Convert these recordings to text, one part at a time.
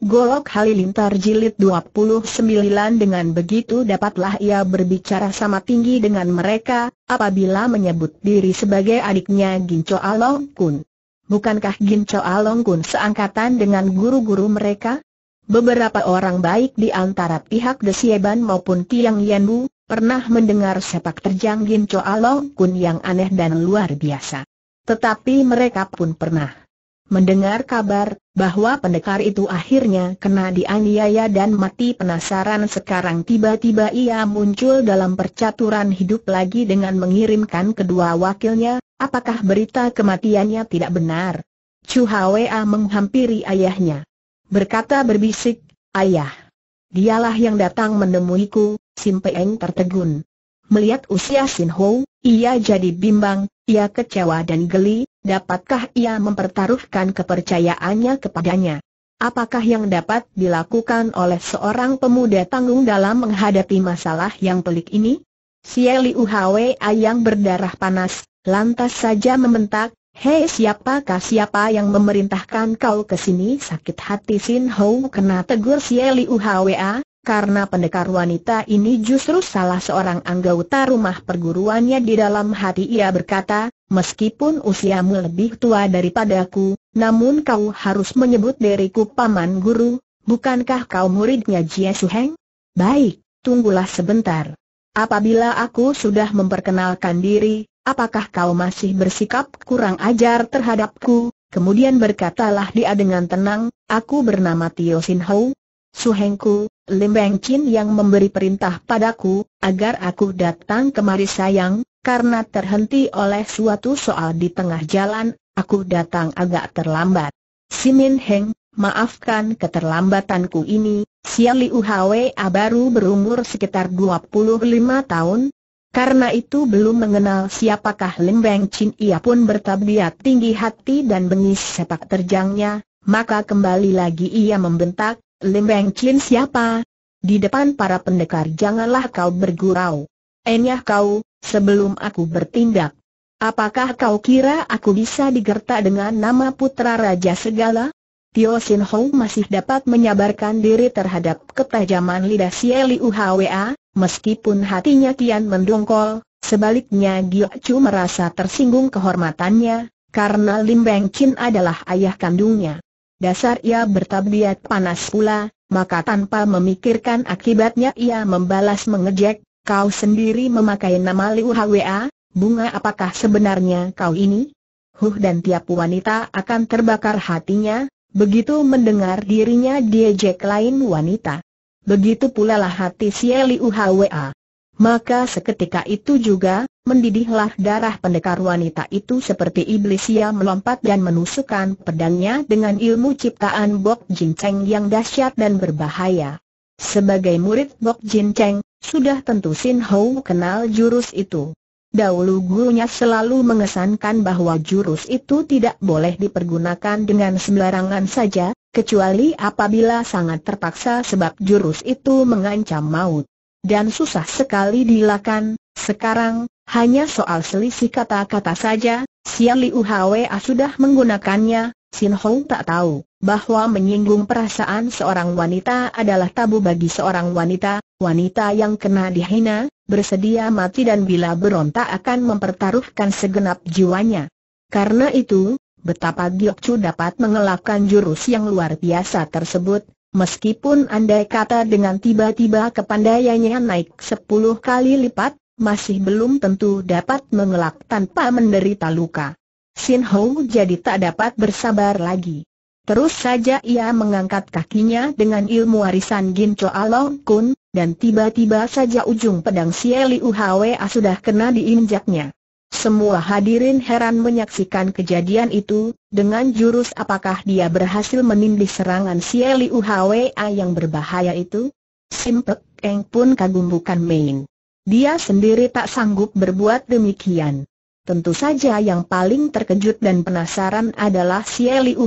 Golok Halilintar jilid 29 dengan begitu dapatlah ia berbicara sama tinggi dengan mereka, apabila menyebut diri sebagai adiknya Ginco Along Kun. Bukankah Ginco Along Kun seangkatan dengan guru-guru mereka? Beberapa orang baik di antara pihak Desieban maupun Tiang Yanbu, pernah mendengar sepak terjang Ginco Along Kun yang aneh dan luar biasa. Tetapi mereka pun pernah mendengar kabar bahwa pendekar itu akhirnya kena dianiaya dan mati penasaran sekarang tiba-tiba ia muncul dalam percaturan hidup lagi dengan mengirimkan kedua wakilnya, apakah berita kematiannya tidak benar? Chu Hwa menghampiri ayahnya. Berkata berbisik, ayah. Dialah yang datang menemuiku, Sim Peng tertegun. Melihat usia Sin Ho, ia jadi bimbang, ia kecewa dan geli, Dapatkah ia mempertaruhkan kepercayaannya kepadanya? Apakah yang dapat dilakukan oleh seorang pemuda tanggung dalam menghadapi masalah yang pelik ini? Sieli UHW yang berdarah panas, lantas saja membentak, Hei siapakah siapa yang memerintahkan kau ke sini? Sakit hati Sin Hou kena tegur Sieli Eli UHWA, ah, karena pendekar wanita ini justru salah seorang anggota rumah perguruannya di dalam hati ia berkata, meskipun usiamu lebih tua daripadaku, namun kau harus menyebut diriku paman guru, bukankah kau muridnya Jia Suheng? Baik, tunggulah sebentar. Apabila aku sudah memperkenalkan diri, apakah kau masih bersikap kurang ajar terhadapku? Kemudian berkatalah dia dengan tenang, aku bernama Tio Sin Hou, Suhengku, Lim Beng Chin yang memberi perintah padaku, agar aku datang kemari sayang, karena terhenti oleh suatu soal di tengah jalan, aku datang agak terlambat. Si Min Heng, maafkan keterlambatanku ini, Sia Liu Hwa baru berumur sekitar 25 tahun, karena itu belum mengenal siapakah Lim Beng Chin ia pun bertabiat tinggi hati dan bengis sepak terjangnya, maka kembali lagi ia membentak, Lim Beng Chin siapa? Di depan para pendekar janganlah kau bergurau. Enyah kau, sebelum aku bertindak. Apakah kau kira aku bisa digertak dengan nama putra Raja Segala? Tio Sin Hou masih dapat menyabarkan diri terhadap ketajaman lidah si Liu Hwa, meskipun hatinya kian mendongkol, sebaliknya Gyo Chu merasa tersinggung kehormatannya, karena Lim Beng Chin adalah ayah kandungnya dasar ia bertabiat panas pula, maka tanpa memikirkan akibatnya ia membalas mengejek, kau sendiri memakai nama Liu Hwa, bunga apakah sebenarnya kau ini? Huh dan tiap wanita akan terbakar hatinya, begitu mendengar dirinya diejek lain wanita. Begitu pula lah hati si Liu Hwa. Maka seketika itu juga, mendidihlah darah pendekar wanita itu seperti iblis ia melompat dan menusukkan pedangnya dengan ilmu ciptaan Bok Jin Cheng yang dahsyat dan berbahaya. Sebagai murid Bok Jin Cheng, sudah tentu Sin Hou kenal jurus itu. Dahulu gurunya selalu mengesankan bahwa jurus itu tidak boleh dipergunakan dengan sembarangan saja, kecuali apabila sangat terpaksa sebab jurus itu mengancam maut dan susah sekali dilakukan. sekarang, hanya soal selisih kata-kata saja, Xian Liu Hwa sudah menggunakannya, Sin Hong tak tahu bahwa menyinggung perasaan seorang wanita adalah tabu bagi seorang wanita, wanita yang kena dihina, bersedia mati dan bila berontak akan mempertaruhkan segenap jiwanya. Karena itu, betapa Giokcu dapat mengelakkan jurus yang luar biasa tersebut, Meskipun andai kata dengan tiba-tiba kepandaiannya naik sepuluh kali lipat, masih belum tentu dapat mengelak tanpa menderita luka. Sin Ho jadi tak dapat bersabar lagi. Terus saja ia mengangkat kakinya dengan ilmu warisan Gin Choa Long Kun, dan tiba-tiba saja ujung pedang Sieli Uhwa sudah kena diinjaknya. Semua hadirin heran menyaksikan kejadian itu, dengan jurus apakah dia berhasil menindih serangan si Liu yang berbahaya itu? Simpek Eng pun kagum bukan main. Dia sendiri tak sanggup berbuat demikian. Tentu saja yang paling terkejut dan penasaran adalah si Liu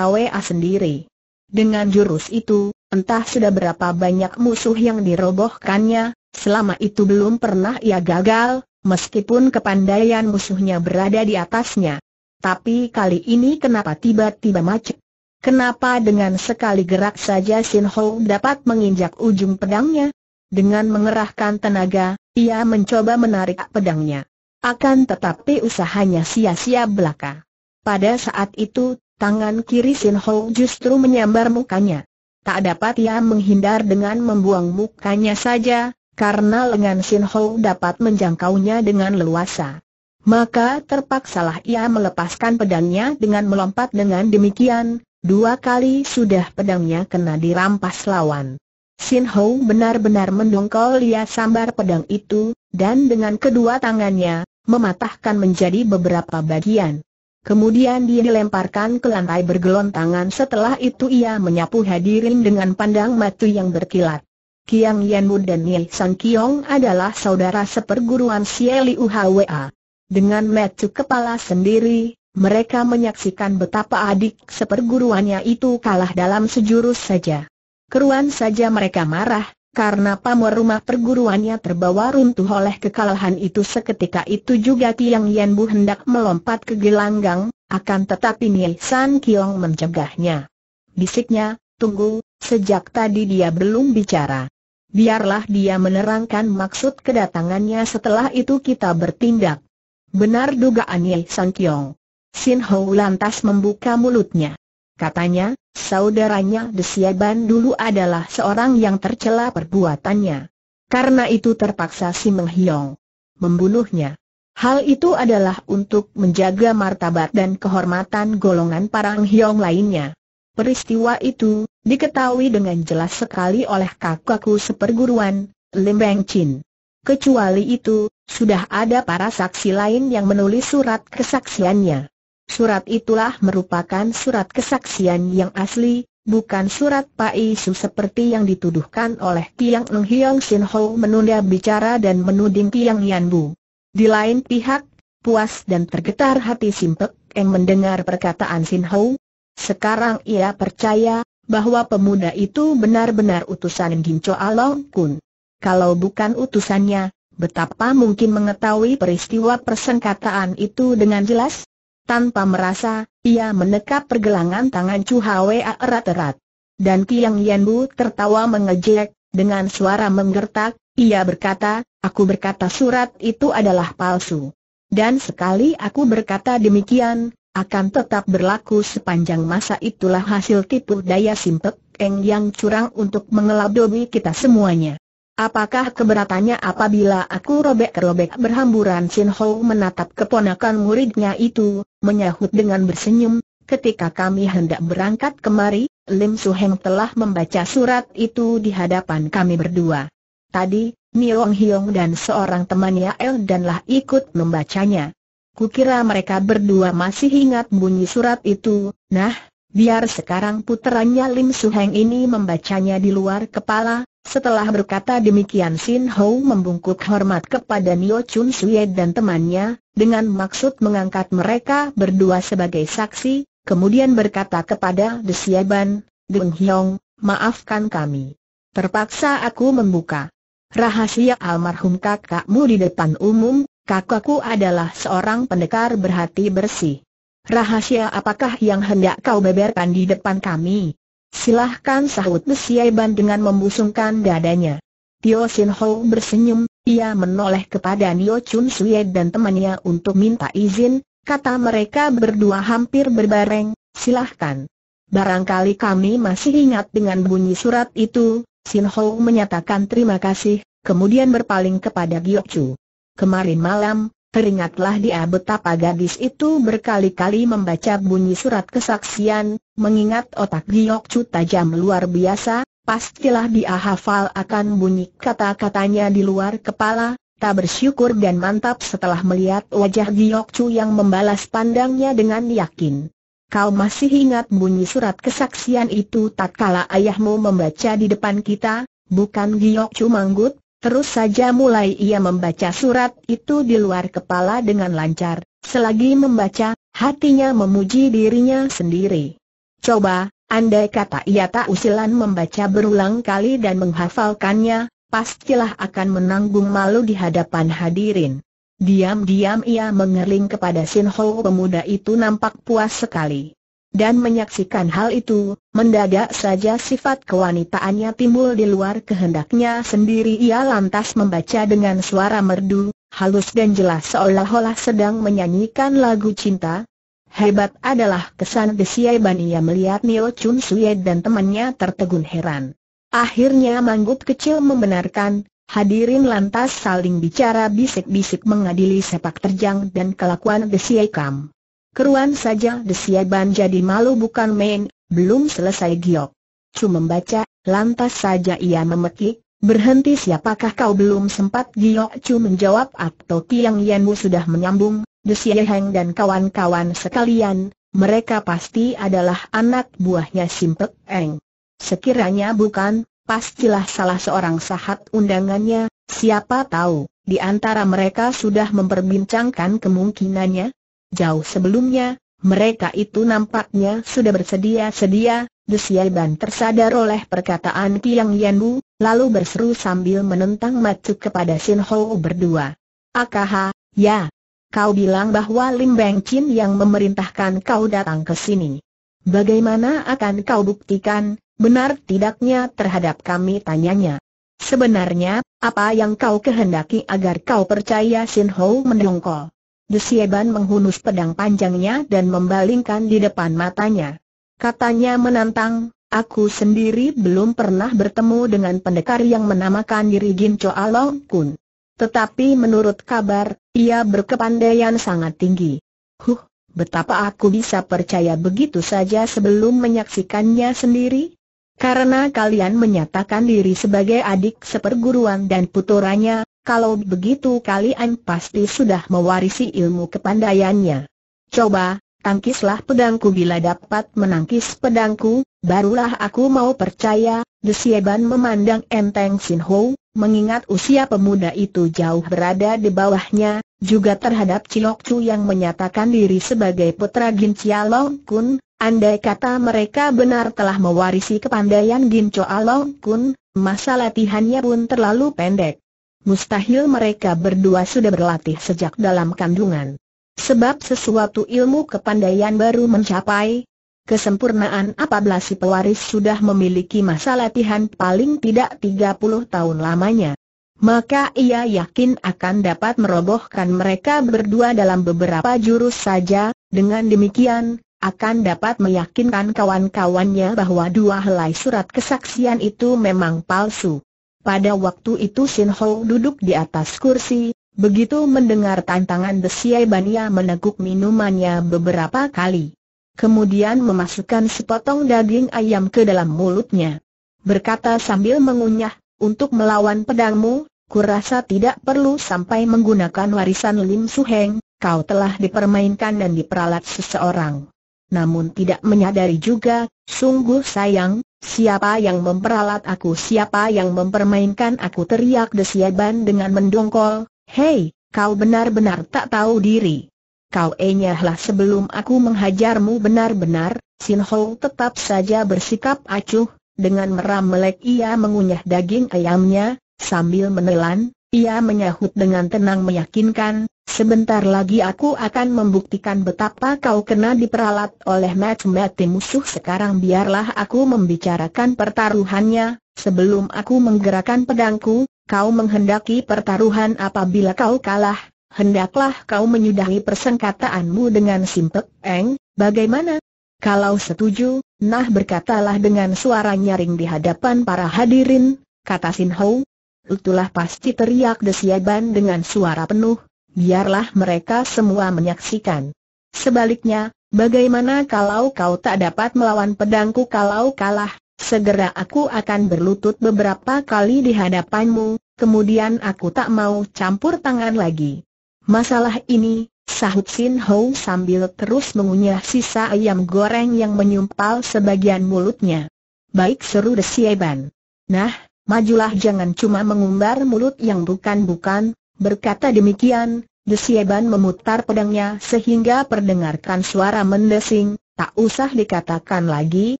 sendiri. Dengan jurus itu, entah sudah berapa banyak musuh yang dirobohkannya, selama itu belum pernah ia gagal, meskipun kepandaian musuhnya berada di atasnya. Tapi kali ini kenapa tiba-tiba macet? Kenapa dengan sekali gerak saja Sin Ho dapat menginjak ujung pedangnya? Dengan mengerahkan tenaga, ia mencoba menarik pedangnya. Akan tetapi usahanya sia-sia belaka. Pada saat itu, tangan kiri Sin Ho justru menyambar mukanya. Tak dapat ia menghindar dengan membuang mukanya saja, karena lengan Sin Ho dapat menjangkaunya dengan leluasa. Maka terpaksalah ia melepaskan pedangnya dengan melompat dengan demikian, dua kali sudah pedangnya kena dirampas lawan. Sin Ho benar-benar mendongkol ia sambar pedang itu, dan dengan kedua tangannya, mematahkan menjadi beberapa bagian. Kemudian dia dilemparkan ke lantai bergelontangan setelah itu ia menyapu hadirin dengan pandang matu yang berkilat. Kiang Yanmu dan Nyi Sang Kiong adalah saudara seperguruan Sieli UHWA. Dengan metu kepala sendiri, mereka menyaksikan betapa adik seperguruannya itu kalah dalam sejurus saja. Keruan saja mereka marah, karena pamor rumah perguruannya terbawa runtuh oleh kekalahan itu seketika itu juga Tiang Yanbu hendak melompat ke gelanggang, akan tetapi Nyi San Kiong mencegahnya. Bisiknya, tunggu, sejak tadi dia belum bicara biarlah dia menerangkan maksud kedatangannya setelah itu kita bertindak. Benar dugaan Ye San Kiong. Sin Ho lantas membuka mulutnya. Katanya, saudaranya Desiaban dulu adalah seorang yang tercela perbuatannya. Karena itu terpaksa si Meng Hiong membunuhnya. Hal itu adalah untuk menjaga martabat dan kehormatan golongan parang Hiong lainnya. Peristiwa itu, diketahui dengan jelas sekali oleh kakakku seperguruan, Lim Beng Chin. Kecuali itu, sudah ada para saksi lain yang menulis surat kesaksiannya. Surat itulah merupakan surat kesaksian yang asli, bukan surat Pak Isu seperti yang dituduhkan oleh Tiang Eng Hiong Sin Ho menunda bicara dan menuding Tiang Yan Bu. Di lain pihak, puas dan tergetar hati Simpek yang mendengar perkataan Sin Ho. Sekarang ia percaya bahwa pemuda itu benar-benar utusan Ginco Along Kun. Kalau bukan utusannya, betapa mungkin mengetahui peristiwa persengkataan itu dengan jelas? Tanpa merasa, ia menekap pergelangan tangan Chu Hwa erat-erat. Dan Tiang Yanbu tertawa mengejek, dengan suara menggertak, ia berkata, aku berkata surat itu adalah palsu. Dan sekali aku berkata demikian, akan tetap berlaku sepanjang masa itulah hasil tipu daya simpek Eng yang curang untuk mengelabui kita semuanya. Apakah keberatannya apabila aku robek-robek berhamburan Sin Ho menatap keponakan muridnya itu, menyahut dengan bersenyum, ketika kami hendak berangkat kemari, Lim Su Heng telah membaca surat itu di hadapan kami berdua. Tadi, Niong Hiong dan seorang temannya El danlah ikut membacanya. Kukira mereka berdua masih ingat bunyi surat itu, nah, biar sekarang puterannya Lim Suheng ini membacanya di luar kepala, setelah berkata demikian Sin Ho membungkuk hormat kepada Nio Chun Sue dan temannya, dengan maksud mengangkat mereka berdua sebagai saksi, kemudian berkata kepada Desiaban, Deng Hyong, maafkan kami. Terpaksa aku membuka rahasia almarhum kakakmu di depan umum, kakakku adalah seorang pendekar berhati bersih. Rahasia apakah yang hendak kau beberkan di depan kami? Silahkan sahut Besiaiban dengan membusungkan dadanya. Tio Sin Ho bersenyum, ia menoleh kepada Nio Chun Sui dan temannya untuk minta izin, kata mereka berdua hampir berbareng, silahkan. Barangkali kami masih ingat dengan bunyi surat itu, Sin Ho menyatakan terima kasih, kemudian berpaling kepada Giok Chu. Kemarin malam, teringatlah dia betapa gadis itu berkali-kali membaca bunyi surat kesaksian, mengingat otak Giok Chu tajam luar biasa, pastilah dia hafal akan bunyi kata-katanya di luar kepala, tak bersyukur dan mantap setelah melihat wajah Giok Chu yang membalas pandangnya dengan yakin. Kau masih ingat bunyi surat kesaksian itu tak kala ayahmu membaca di depan kita, bukan Giok Chu manggut, Terus saja mulai ia membaca surat itu di luar kepala dengan lancar, selagi membaca, hatinya memuji dirinya sendiri. Coba, andai kata ia tak usilan membaca berulang kali dan menghafalkannya, pastilah akan menanggung malu di hadapan hadirin. Diam-diam ia mengering kepada Sin Ho pemuda itu nampak puas sekali dan menyaksikan hal itu, mendadak saja sifat kewanitaannya timbul di luar kehendaknya sendiri ia lantas membaca dengan suara merdu, halus dan jelas seolah-olah sedang menyanyikan lagu cinta. Hebat adalah kesan Ban ia melihat Nio Chun Suye dan temannya tertegun heran. Akhirnya manggut kecil membenarkan, Hadirin lantas saling bicara bisik-bisik mengadili sepak terjang dan kelakuan Desiai Kam. Keruan saja desiaban jadi malu bukan main, belum selesai giok. Cuma membaca, lantas saja ia memetik. berhenti siapakah kau belum sempat giok Cuma menjawab atau Tiang Yanmu sudah menyambung, Desia Heng dan kawan-kawan sekalian, mereka pasti adalah anak buahnya Simpek Eng. Sekiranya bukan, pastilah salah seorang sahat undangannya, siapa tahu, di antara mereka sudah memperbincangkan kemungkinannya, Jauh sebelumnya, mereka itu nampaknya sudah bersedia-sedia, Desiai Ban tersadar oleh perkataan Tiang Yanbu, lalu berseru sambil menentang macu kepada Sin Ho berdua. Akaha, ya. Kau bilang bahwa Lim Beng Chin yang memerintahkan kau datang ke sini. Bagaimana akan kau buktikan, benar tidaknya terhadap kami tanyanya. Sebenarnya, apa yang kau kehendaki agar kau percaya Sin Ho mendongkol? Desieban menghunus pedang panjangnya dan membalingkan di depan matanya. Katanya menantang, aku sendiri belum pernah bertemu dengan pendekar yang menamakan diri Jin Choa Long Kun. Tetapi menurut kabar, ia berkepandaian sangat tinggi. Huh, betapa aku bisa percaya begitu saja sebelum menyaksikannya sendiri? Karena kalian menyatakan diri sebagai adik seperguruan dan putranya." Kalau begitu kalian pasti sudah mewarisi ilmu kepandaiannya. Coba, tangkislah pedangku bila dapat menangkis pedangku, barulah aku mau percaya, Desieban memandang enteng Sin Ho, mengingat usia pemuda itu jauh berada di bawahnya, juga terhadap Cilok Chu yang menyatakan diri sebagai putra Gin Chia Kun, andai kata mereka benar telah mewarisi kepandaian Gin Chia Long Kun, masa latihannya pun terlalu pendek mustahil mereka berdua sudah berlatih sejak dalam kandungan. Sebab sesuatu ilmu kepandaian baru mencapai kesempurnaan apabila si pewaris sudah memiliki masa latihan paling tidak 30 tahun lamanya. Maka ia yakin akan dapat merobohkan mereka berdua dalam beberapa jurus saja, dengan demikian, akan dapat meyakinkan kawan-kawannya bahwa dua helai surat kesaksian itu memang palsu. Pada waktu itu Sin Ho duduk di atas kursi, begitu mendengar tantangan Desiai Bania meneguk minumannya beberapa kali. Kemudian memasukkan sepotong daging ayam ke dalam mulutnya. Berkata sambil mengunyah, untuk melawan pedangmu, kurasa tidak perlu sampai menggunakan warisan Lim Suheng, kau telah dipermainkan dan diperalat seseorang. Namun tidak menyadari juga, sungguh sayang, Siapa yang memperalat aku siapa yang mempermainkan aku teriak Desiaban dengan mendongkol Hey, kau benar-benar tak tahu diri Kau enyahlah sebelum aku menghajarmu benar-benar Sin Ho tetap saja bersikap acuh Dengan meram melek ia mengunyah daging ayamnya Sambil menelan, ia menyahut dengan tenang meyakinkan Sebentar lagi aku akan membuktikan betapa kau kena diperalat oleh mati-mati musuh Sekarang biarlah aku membicarakan pertaruhannya Sebelum aku menggerakkan pedangku, kau menghendaki pertaruhan apabila kau kalah Hendaklah kau menyudahi persengkataanmu dengan simpek, eng, bagaimana? Kalau setuju, nah berkatalah dengan suara nyaring di hadapan para hadirin, kata Sin Hou. Itulah pasti teriak desiaban dengan suara penuh biarlah mereka semua menyaksikan. Sebaliknya, bagaimana kalau kau tak dapat melawan pedangku kalau kalah, segera aku akan berlutut beberapa kali di hadapanmu, kemudian aku tak mau campur tangan lagi. Masalah ini, sahut Sin Ho sambil terus mengunyah sisa ayam goreng yang menyumpal sebagian mulutnya. Baik seru Desieban. Nah, majulah jangan cuma mengumbar mulut yang bukan-bukan, berkata demikian, Desieban memutar pedangnya sehingga perdengarkan suara mendesing, tak usah dikatakan lagi,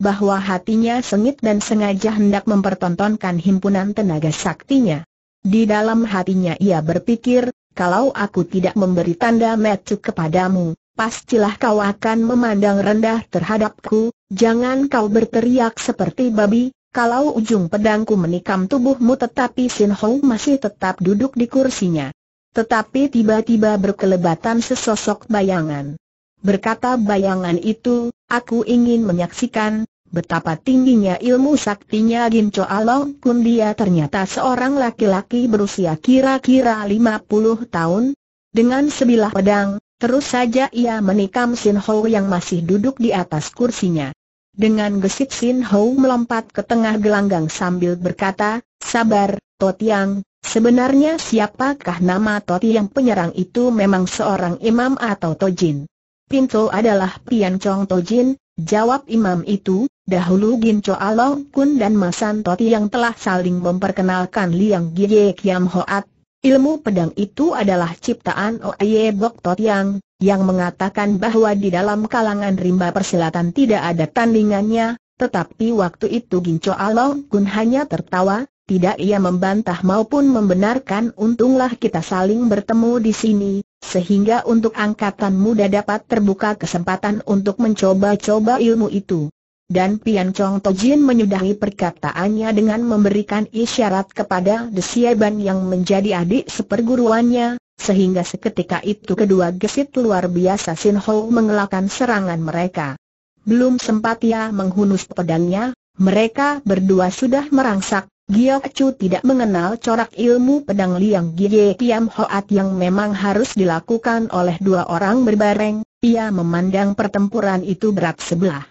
bahwa hatinya sengit dan sengaja hendak mempertontonkan himpunan tenaga saktinya. Di dalam hatinya ia berpikir, kalau aku tidak memberi tanda metu kepadamu, pastilah kau akan memandang rendah terhadapku, jangan kau berteriak seperti babi, kalau ujung pedangku menikam tubuhmu tetapi Sin Hou masih tetap duduk di kursinya. Tetapi tiba-tiba berkelebatan sesosok bayangan. Berkata bayangan itu, aku ingin menyaksikan, betapa tingginya ilmu saktinya Gin Along Kun dia ternyata seorang laki-laki berusia kira-kira 50 tahun. Dengan sebilah pedang, terus saja ia menikam Sin Ho yang masih duduk di atas kursinya. Dengan gesit Sin Ho melompat ke tengah gelanggang sambil berkata, Sabar, Totiang, Sebenarnya siapakah nama Toti yang penyerang itu memang seorang imam atau Tojin? Pinto adalah Pian Chong Tojin, jawab imam itu, Dahulu Gin Cho Along Kun dan Masan Toti yang telah saling memperkenalkan Liang Gie Kiam Hoat. Ilmu pedang itu adalah ciptaan Oye Bok Totiang, yang mengatakan bahwa di dalam kalangan rimba persilatan tidak ada tandingannya, tetapi waktu itu Gin Cho Along Kun hanya tertawa, tidak ia membantah maupun membenarkan untunglah kita saling bertemu di sini, sehingga untuk angkatan muda dapat terbuka kesempatan untuk mencoba-coba ilmu itu. Dan Pian Chong Tojin menyudahi perkataannya dengan memberikan isyarat kepada Desieban yang menjadi adik seperguruannya, sehingga seketika itu kedua gesit luar biasa Sin Ho mengelakkan serangan mereka. Belum sempat ia menghunus pedangnya, mereka berdua sudah merangsak, Giok Chu tidak mengenal corak ilmu pedang Liang Gie Kiam Hoat yang memang harus dilakukan oleh dua orang berbareng, ia memandang pertempuran itu berat sebelah.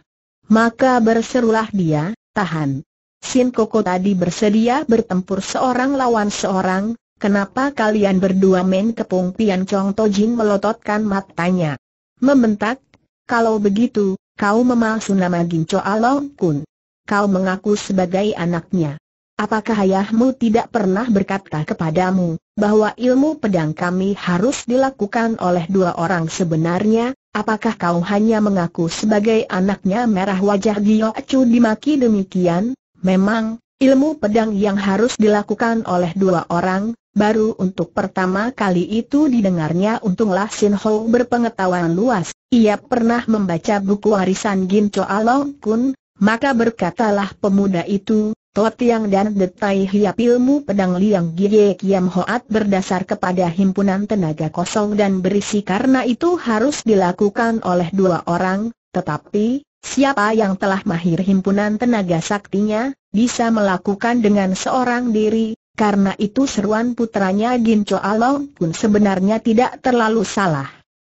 Maka berserulah dia, tahan. Sin Koko tadi bersedia bertempur seorang lawan seorang, kenapa kalian berdua main kepung Pian Chong Tojin melototkan matanya. Membentak, kalau begitu, kau memalsu nama Ginco Along Kun. Kau mengaku sebagai anaknya. Apakah ayahmu tidak pernah berkata kepadamu, bahwa ilmu pedang kami harus dilakukan oleh dua orang sebenarnya, apakah kau hanya mengaku sebagai anaknya merah wajah Gio Acu dimaki demikian? Memang, ilmu pedang yang harus dilakukan oleh dua orang, baru untuk pertama kali itu didengarnya untunglah Sin Ho berpengetahuan luas, ia pernah membaca buku warisan Gin Cho Along Kun, maka berkatalah pemuda itu, yang dan Detai Hiap ilmu pedang Liang Gie Kiam Hoat berdasar kepada himpunan tenaga kosong dan berisi karena itu harus dilakukan oleh dua orang, tetapi, siapa yang telah mahir himpunan tenaga saktinya, bisa melakukan dengan seorang diri, karena itu seruan putranya Gin Cho Along pun sebenarnya tidak terlalu salah.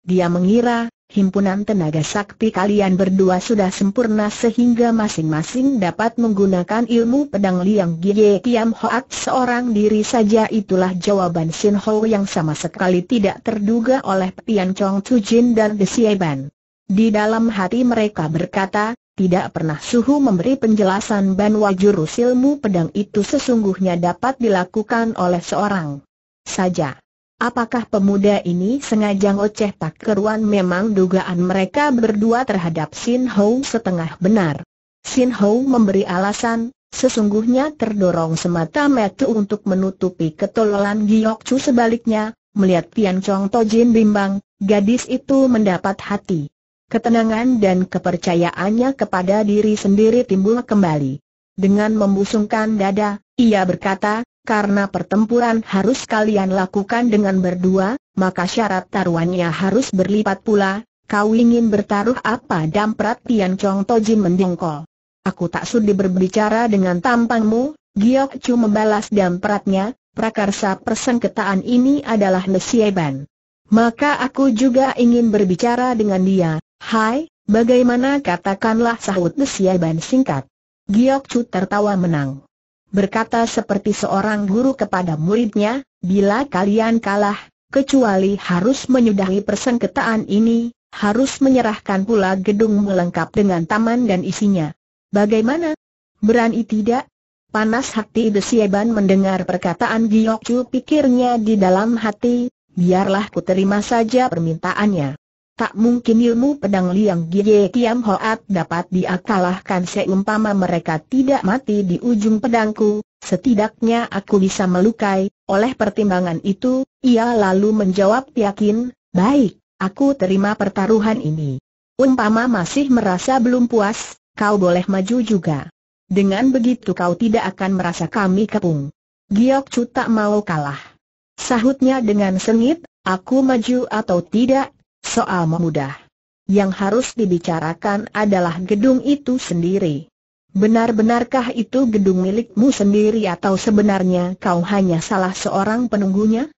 Dia mengira, himpunan tenaga sakti kalian berdua sudah sempurna sehingga masing-masing dapat menggunakan ilmu pedang liang Gie Kiam Hoat seorang diri saja itulah jawaban Sin Ho yang sama sekali tidak terduga oleh Tian Chong tu Jin dan desi Ban. Di dalam hati mereka berkata, tidak pernah suhu memberi penjelasan bahwa jurus ilmu pedang itu sesungguhnya dapat dilakukan oleh seorang saja. Apakah pemuda ini sengaja ngoceh tak keruan memang dugaan mereka berdua terhadap Sin Ho setengah benar. Sin Ho memberi alasan, sesungguhnya terdorong semata metu untuk menutupi ketololan Giok Chu sebaliknya, melihat Tian Chong Tojin bimbang, gadis itu mendapat hati. Ketenangan dan kepercayaannya kepada diri sendiri timbul kembali. Dengan membusungkan dada, ia berkata, karena pertempuran harus kalian lakukan dengan berdua, maka syarat taruhannya harus berlipat pula, kau ingin bertaruh apa damprat Tian Chong Tojin mendengkol. Aku tak sudi berbicara dengan tampangmu, Giok Chu membalas dampratnya, prakarsa persengketaan ini adalah Nesieban. Maka aku juga ingin berbicara dengan dia, hai, bagaimana katakanlah sahut Nesieban singkat. Giok Chu tertawa menang berkata seperti seorang guru kepada muridnya, bila kalian kalah, kecuali harus menyudahi persengketaan ini, harus menyerahkan pula gedung melengkap dengan taman dan isinya. Bagaimana? Berani tidak? Panas hati Desieban mendengar perkataan Giyokcu pikirnya di dalam hati, biarlah ku terima saja permintaannya tak mungkin ilmu pedang Liang Gie Tiam Hoat dapat diakalahkan seumpama mereka tidak mati di ujung pedangku, setidaknya aku bisa melukai, oleh pertimbangan itu, ia lalu menjawab yakin, baik, aku terima pertaruhan ini. Umpama masih merasa belum puas, kau boleh maju juga. Dengan begitu kau tidak akan merasa kami kepung. Giok Chu tak mau kalah. Sahutnya dengan sengit, aku maju atau tidak, soal memudah. Yang harus dibicarakan adalah gedung itu sendiri. Benar-benarkah itu gedung milikmu sendiri atau sebenarnya kau hanya salah seorang penunggunya?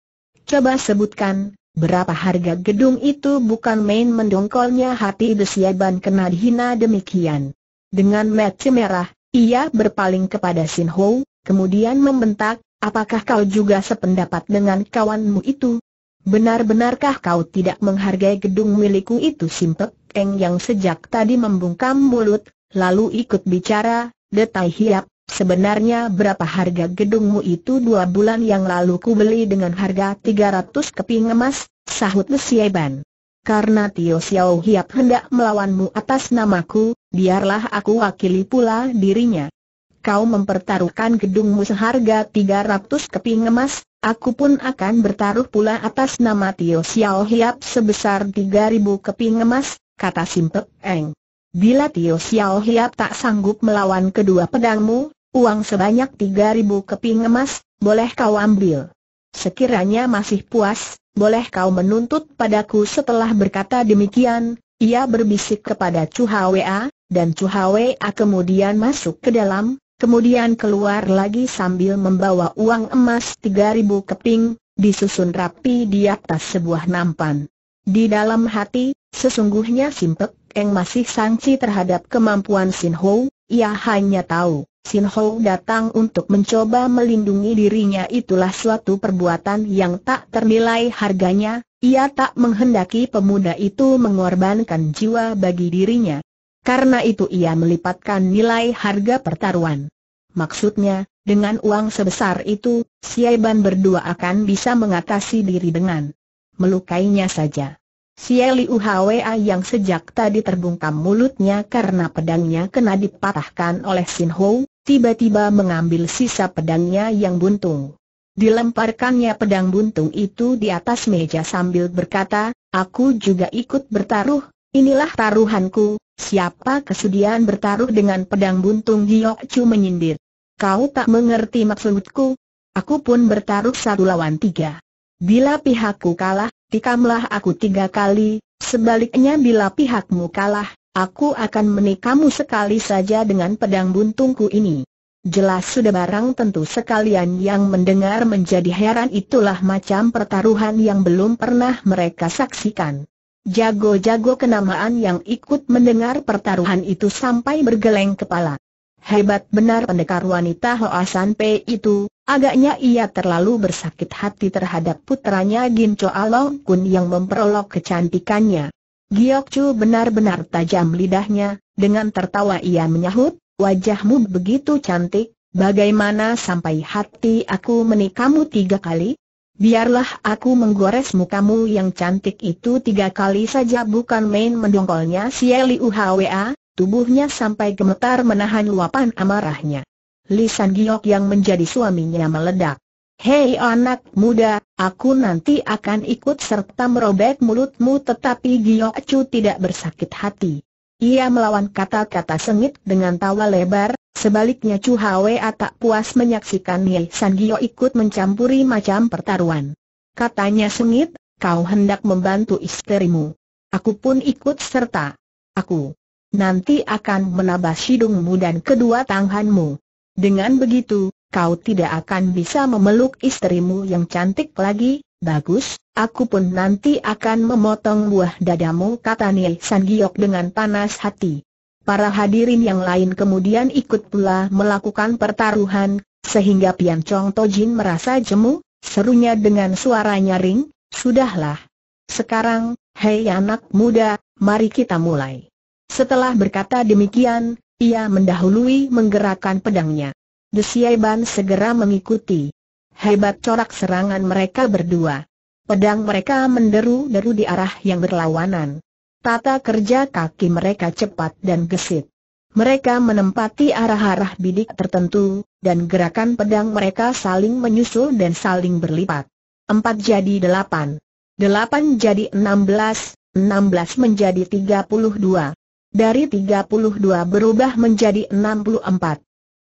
Coba sebutkan, berapa harga gedung itu bukan main mendongkolnya hati Desiaban kena dihina demikian. Dengan mata merah, ia berpaling kepada Sin Ho, kemudian membentak, apakah kau juga sependapat dengan kawanmu itu? Benar-benarkah kau tidak menghargai gedung milikku itu Simpek Eng yang sejak tadi membungkam mulut, lalu ikut bicara, detai hiap, sebenarnya berapa harga gedungmu itu dua bulan yang lalu ku beli dengan harga 300 keping emas, sahut Lesieban. Karena Tio Xiao Hiap hendak melawanmu atas namaku, biarlah aku wakili pula dirinya. Kau mempertaruhkan gedungmu seharga 300 keping emas, Aku pun akan bertaruh pula atas nama Tio Xiao Hiap sebesar 3000 keping emas, kata Simpek Eng. Bila Tio Xiao Hiap tak sanggup melawan kedua pedangmu, uang sebanyak 3000 keping emas, boleh kau ambil. Sekiranya masih puas, boleh kau menuntut padaku setelah berkata demikian, ia berbisik kepada Chu Hwa, dan Chu Hwa kemudian masuk ke dalam, kemudian keluar lagi sambil membawa uang emas 3000 keping, disusun rapi di atas sebuah nampan. Di dalam hati, sesungguhnya Simpek Eng masih sangsi terhadap kemampuan Sin Ho, ia hanya tahu, Sin Ho datang untuk mencoba melindungi dirinya itulah suatu perbuatan yang tak ternilai harganya, ia tak menghendaki pemuda itu mengorbankan jiwa bagi dirinya. Karena itu ia melipatkan nilai harga pertaruhan. Maksudnya, dengan uang sebesar itu, Siaiban berdua akan bisa mengatasi diri dengan melukainya saja. Sieli UHWA yang sejak tadi terbungkam mulutnya karena pedangnya kena dipatahkan oleh Sin Ho, tiba-tiba mengambil sisa pedangnya yang buntung. Dilemparkannya pedang buntung itu di atas meja sambil berkata, aku juga ikut bertaruh, inilah taruhanku, siapa kesudian bertaruh dengan pedang buntung Giyok Chu menyindir. Kau tak mengerti maksudku? Aku pun bertaruh satu lawan tiga. Bila pihakku kalah, tikamlah aku tiga kali, sebaliknya bila pihakmu kalah, aku akan menikamu sekali saja dengan pedang buntungku ini. Jelas sudah barang tentu sekalian yang mendengar menjadi heran itulah macam pertaruhan yang belum pernah mereka saksikan. Jago-jago kenamaan yang ikut mendengar pertaruhan itu sampai bergeleng kepala. Hebat benar pendekar wanita Hoa San Pei itu, agaknya ia terlalu bersakit hati terhadap putranya Gin Choa Long Kun yang memperolok kecantikannya. Giok Chu benar-benar tajam lidahnya, dengan tertawa ia menyahut, wajahmu begitu cantik, bagaimana sampai hati aku menikamu tiga kali? Biarlah aku menggores mukamu yang cantik itu tiga kali saja bukan main mendongkolnya si Eli UHWA, Tubuhnya sampai gemetar menahan luapan amarahnya. Lisan Giok yang menjadi suaminya meledak. Hei anak muda, aku nanti akan ikut serta merobek mulutmu tetapi Giok Chu tidak bersakit hati. Ia melawan kata-kata sengit dengan tawa lebar, sebaliknya Chu Hwa tak puas menyaksikan lisan San ikut mencampuri macam pertaruhan. Katanya sengit, kau hendak membantu istrimu. Aku pun ikut serta. Aku nanti akan menabas hidungmu dan kedua tanganmu. Dengan begitu, kau tidak akan bisa memeluk istrimu yang cantik lagi, bagus, aku pun nanti akan memotong buah dadamu kata Nil San dengan panas hati. Para hadirin yang lain kemudian ikut pula melakukan pertaruhan, sehingga Pian Chong Tojin merasa jemu, serunya dengan suara nyaring, sudahlah. Sekarang, hei anak muda, mari kita mulai. Setelah berkata demikian, ia mendahului menggerakkan pedangnya. Desieban segera mengikuti. Hebat corak serangan mereka berdua. Pedang mereka menderu-deru di arah yang berlawanan. Tata kerja kaki mereka cepat dan gesit. Mereka menempati arah-arah bidik tertentu, dan gerakan pedang mereka saling menyusul dan saling berlipat. Empat jadi delapan. Delapan jadi enam belas, enam belas menjadi tiga puluh dua dari 32 berubah menjadi 64.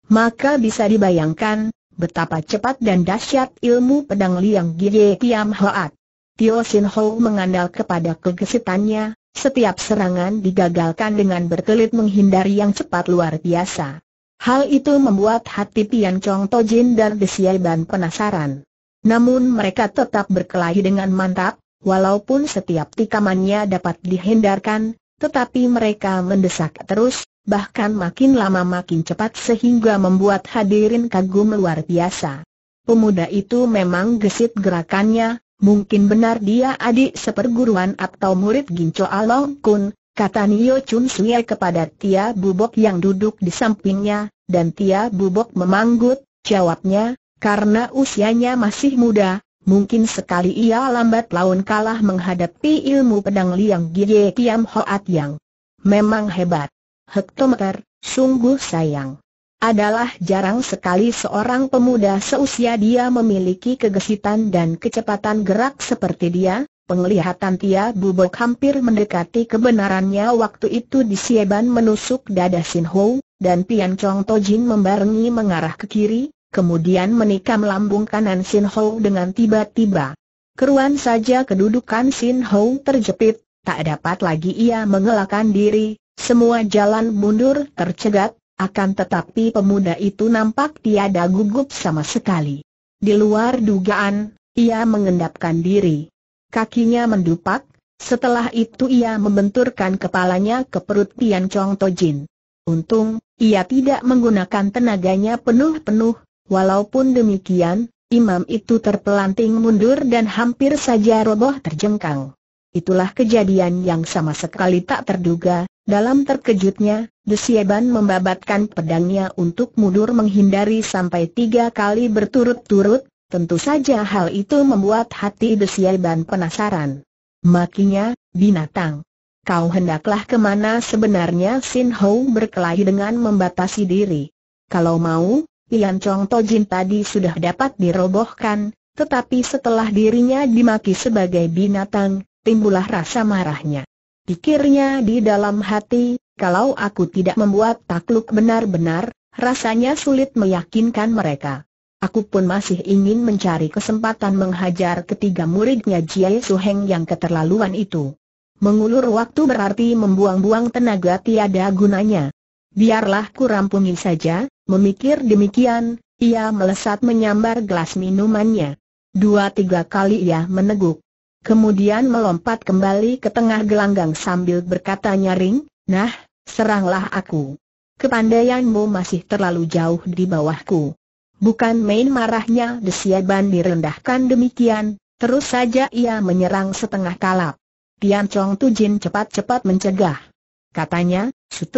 Maka bisa dibayangkan, betapa cepat dan dahsyat ilmu pedang Liang Gie Kiam Hoat. Tio Sin Ho mengandal kepada kegesitannya, setiap serangan digagalkan dengan berkelit menghindari yang cepat luar biasa. Hal itu membuat hati Pian Chong Tojin dan Desiai Ban penasaran. Namun mereka tetap berkelahi dengan mantap, walaupun setiap tikamannya dapat dihindarkan, tetapi mereka mendesak terus, bahkan makin lama makin cepat sehingga membuat hadirin kagum luar biasa. Pemuda itu memang gesit gerakannya, mungkin benar dia adik seperguruan atau murid Ginco Along Kun, kata Nio Chun Sui kepada Tia Bubok yang duduk di sampingnya, dan Tia Bubok memanggut, jawabnya, karena usianya masih muda, Mungkin sekali ia lambat laun kalah menghadapi ilmu pedang Liang Gie Kiam Hoat Yang. Memang hebat. Hektometer, sungguh sayang. Adalah jarang sekali seorang pemuda seusia dia memiliki kegesitan dan kecepatan gerak seperti dia, penglihatan Tia Bubok hampir mendekati kebenarannya waktu itu di Sieban menusuk dada Sin Ho, dan Pian Chong To Jin membarengi mengarah ke kiri, kemudian menikam lambung kanan Sin Ho dengan tiba-tiba. Keruan saja kedudukan Sin Ho terjepit, tak dapat lagi ia mengelakkan diri, semua jalan mundur tercegat, akan tetapi pemuda itu nampak tiada gugup sama sekali. Di luar dugaan, ia mengendapkan diri. Kakinya mendupak, setelah itu ia membenturkan kepalanya ke perut Tian Chong Tojin. Untung, ia tidak menggunakan tenaganya penuh-penuh, Walaupun demikian, imam itu terpelanting mundur dan hampir saja roboh terjengkang. Itulah kejadian yang sama sekali tak terduga, dalam terkejutnya, Desieban membabatkan pedangnya untuk mundur menghindari sampai tiga kali berturut-turut, tentu saja hal itu membuat hati Desieban penasaran. Makinya, binatang. Kau hendaklah kemana sebenarnya Sin Hou berkelahi dengan membatasi diri. Kalau mau, Tian Chong Tojin tadi sudah dapat dirobohkan, tetapi setelah dirinya dimaki sebagai binatang, timbullah rasa marahnya. Pikirnya di dalam hati, kalau aku tidak membuat takluk benar-benar, rasanya sulit meyakinkan mereka. Aku pun masih ingin mencari kesempatan menghajar ketiga muridnya Jiai Suheng yang keterlaluan itu. Mengulur waktu berarti membuang-buang tenaga tiada gunanya. Biarlah ku rampungi saja, Memikir demikian, ia melesat menyambar gelas minumannya. Dua tiga kali ia meneguk. Kemudian melompat kembali ke tengah gelanggang sambil berkata nyaring, Nah, seranglah aku. Kepandaianmu masih terlalu jauh di bawahku. Bukan main marahnya desiaban direndahkan demikian, terus saja ia menyerang setengah kalap. Tian Chong Jin cepat-cepat mencegah. Katanya,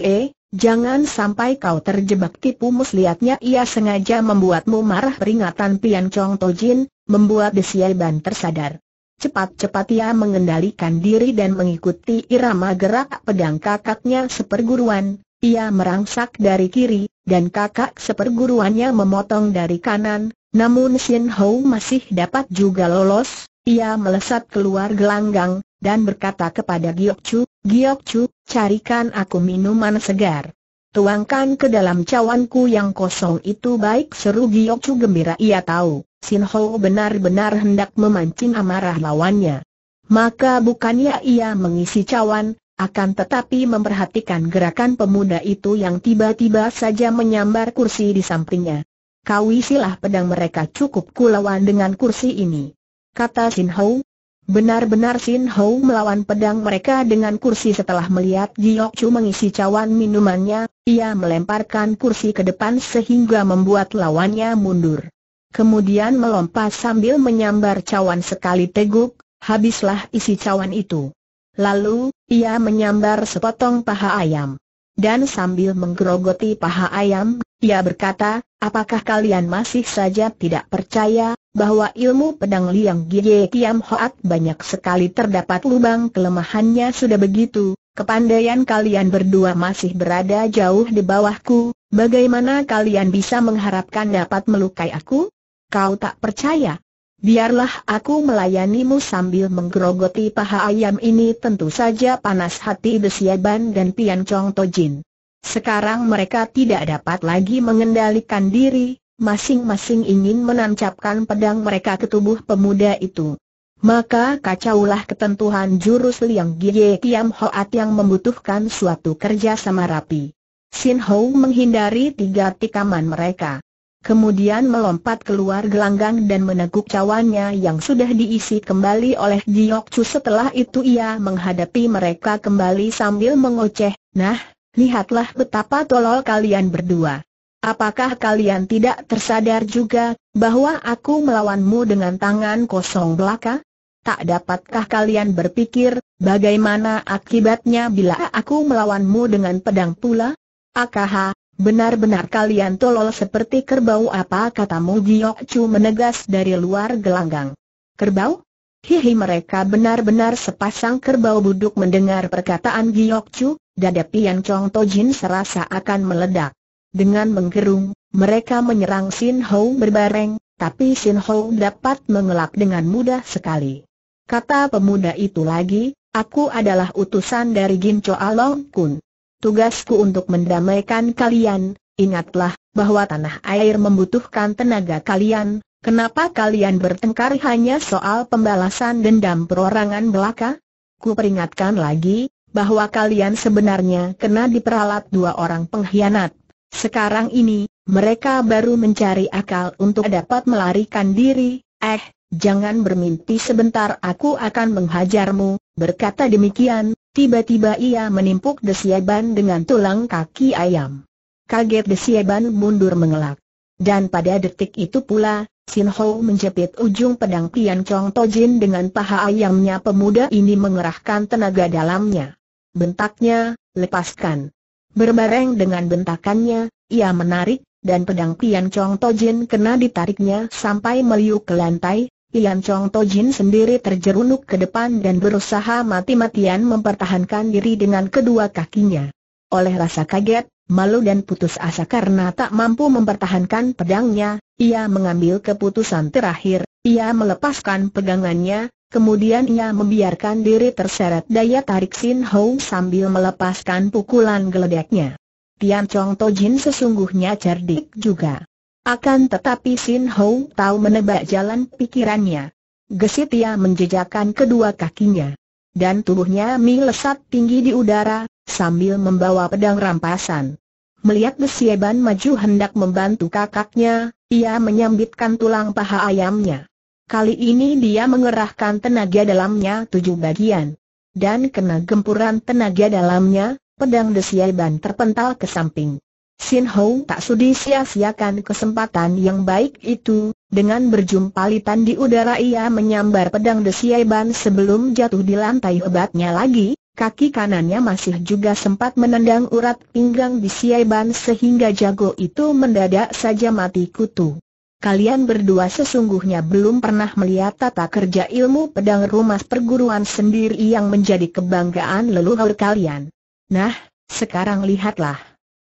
E, Jangan sampai kau terjebak tipu muslihatnya ia sengaja membuatmu marah peringatan Pian Chong Tojin, membuat Desiai Ban tersadar. Cepat-cepat ia mengendalikan diri dan mengikuti irama gerak pedang kakaknya seperguruan, ia merangsak dari kiri, dan kakak seperguruannya memotong dari kanan, namun Xin Hou masih dapat juga lolos, ia melesat keluar gelanggang, dan berkata kepada Giok Chu, Giok Chu, carikan aku minuman segar. Tuangkan ke dalam cawanku yang kosong itu baik seru Giok Chu gembira ia tahu, Sin Ho benar-benar hendak memancing amarah lawannya. Maka bukannya ia mengisi cawan, akan tetapi memperhatikan gerakan pemuda itu yang tiba-tiba saja menyambar kursi di sampingnya. Kau Kawisilah pedang mereka cukup kulawan dengan kursi ini. Kata Sin Ho, Benar-benar Sin Hou melawan pedang mereka dengan kursi setelah melihat Giok Chu mengisi cawan minumannya, ia melemparkan kursi ke depan sehingga membuat lawannya mundur. Kemudian melompat sambil menyambar cawan sekali teguk, habislah isi cawan itu. Lalu, ia menyambar sepotong paha ayam dan sambil menggerogoti paha ayam, ia berkata, apakah kalian masih saja tidak percaya, bahwa ilmu pedang Liang Gie Kiam Hoat banyak sekali terdapat lubang kelemahannya sudah begitu, kepandaian kalian berdua masih berada jauh di bawahku, bagaimana kalian bisa mengharapkan dapat melukai aku? Kau tak percaya? biarlah aku melayanimu sambil menggerogoti paha ayam ini tentu saja panas hati Desiaban dan Pian Chong Tojin. Sekarang mereka tidak dapat lagi mengendalikan diri, masing-masing ingin menancapkan pedang mereka ke tubuh pemuda itu. Maka kacaulah ketentuan jurus Liang Gie Kiam Hoat yang membutuhkan suatu kerja sama rapi. Sin Hou menghindari tiga tikaman mereka kemudian melompat keluar gelanggang dan meneguk cawannya yang sudah diisi kembali oleh Giok Chu setelah itu ia menghadapi mereka kembali sambil mengoceh, nah, lihatlah betapa tolol kalian berdua. Apakah kalian tidak tersadar juga, bahwa aku melawanmu dengan tangan kosong belaka? Tak dapatkah kalian berpikir, bagaimana akibatnya bila aku melawanmu dengan pedang pula? Akaha, Benar-benar kalian tolol seperti kerbau apa katamu Giok Chu menegas dari luar gelanggang. Kerbau? Hihi mereka benar-benar sepasang kerbau buduk mendengar perkataan Giok Chu, dada Pian Chong Tojin serasa akan meledak. Dengan menggerung, mereka menyerang Sin Hou berbareng, tapi Sin Hou dapat mengelak dengan mudah sekali. Kata pemuda itu lagi, aku adalah utusan dari Gin Cho Along Kun tugasku untuk mendamaikan kalian, ingatlah, bahwa tanah air membutuhkan tenaga kalian, kenapa kalian bertengkar hanya soal pembalasan dendam perorangan belaka? Ku peringatkan lagi, bahwa kalian sebenarnya kena diperalat dua orang pengkhianat. Sekarang ini, mereka baru mencari akal untuk dapat melarikan diri, eh, jangan bermimpi sebentar aku akan menghajarmu, berkata demikian, Tiba-tiba ia menimpuk Desieban dengan tulang kaki ayam. Kaget Desieban mundur mengelak. Dan pada detik itu pula, Sin Ho menjepit ujung pedang Tian Chong Tojin dengan paha ayamnya pemuda ini mengerahkan tenaga dalamnya. Bentaknya, lepaskan. Berbareng dengan bentakannya, ia menarik, dan pedang Tian Chong Tojin kena ditariknya sampai meliuk ke lantai, Tian Chong Tojin sendiri terjerunuk ke depan dan berusaha mati-matian mempertahankan diri dengan kedua kakinya. Oleh rasa kaget, malu dan putus asa karena tak mampu mempertahankan pedangnya, ia mengambil keputusan terakhir, ia melepaskan pegangannya, kemudian ia membiarkan diri terseret daya tarik Sin Ho sambil melepaskan pukulan geledeknya. Tian Chong Tojin sesungguhnya cerdik juga. Akan tetapi Sin Ho tahu menebak jalan pikirannya. Gesit ia menjejakkan kedua kakinya. Dan tubuhnya melesat tinggi di udara, sambil membawa pedang rampasan. Melihat eban maju hendak membantu kakaknya, ia menyambitkan tulang paha ayamnya. Kali ini dia mengerahkan tenaga dalamnya tujuh bagian. Dan kena gempuran tenaga dalamnya, pedang eban terpental ke samping. Sin Ho tak sudi sia-siakan kesempatan yang baik itu, dengan berjumpa litan di udara ia menyambar pedang Desiai Ban sebelum jatuh di lantai hebatnya lagi, kaki kanannya masih juga sempat menendang urat pinggang Desiai Ban sehingga jago itu mendadak saja mati kutu. Kalian berdua sesungguhnya belum pernah melihat tata kerja ilmu pedang rumah perguruan sendiri yang menjadi kebanggaan leluhur kalian. Nah, sekarang lihatlah.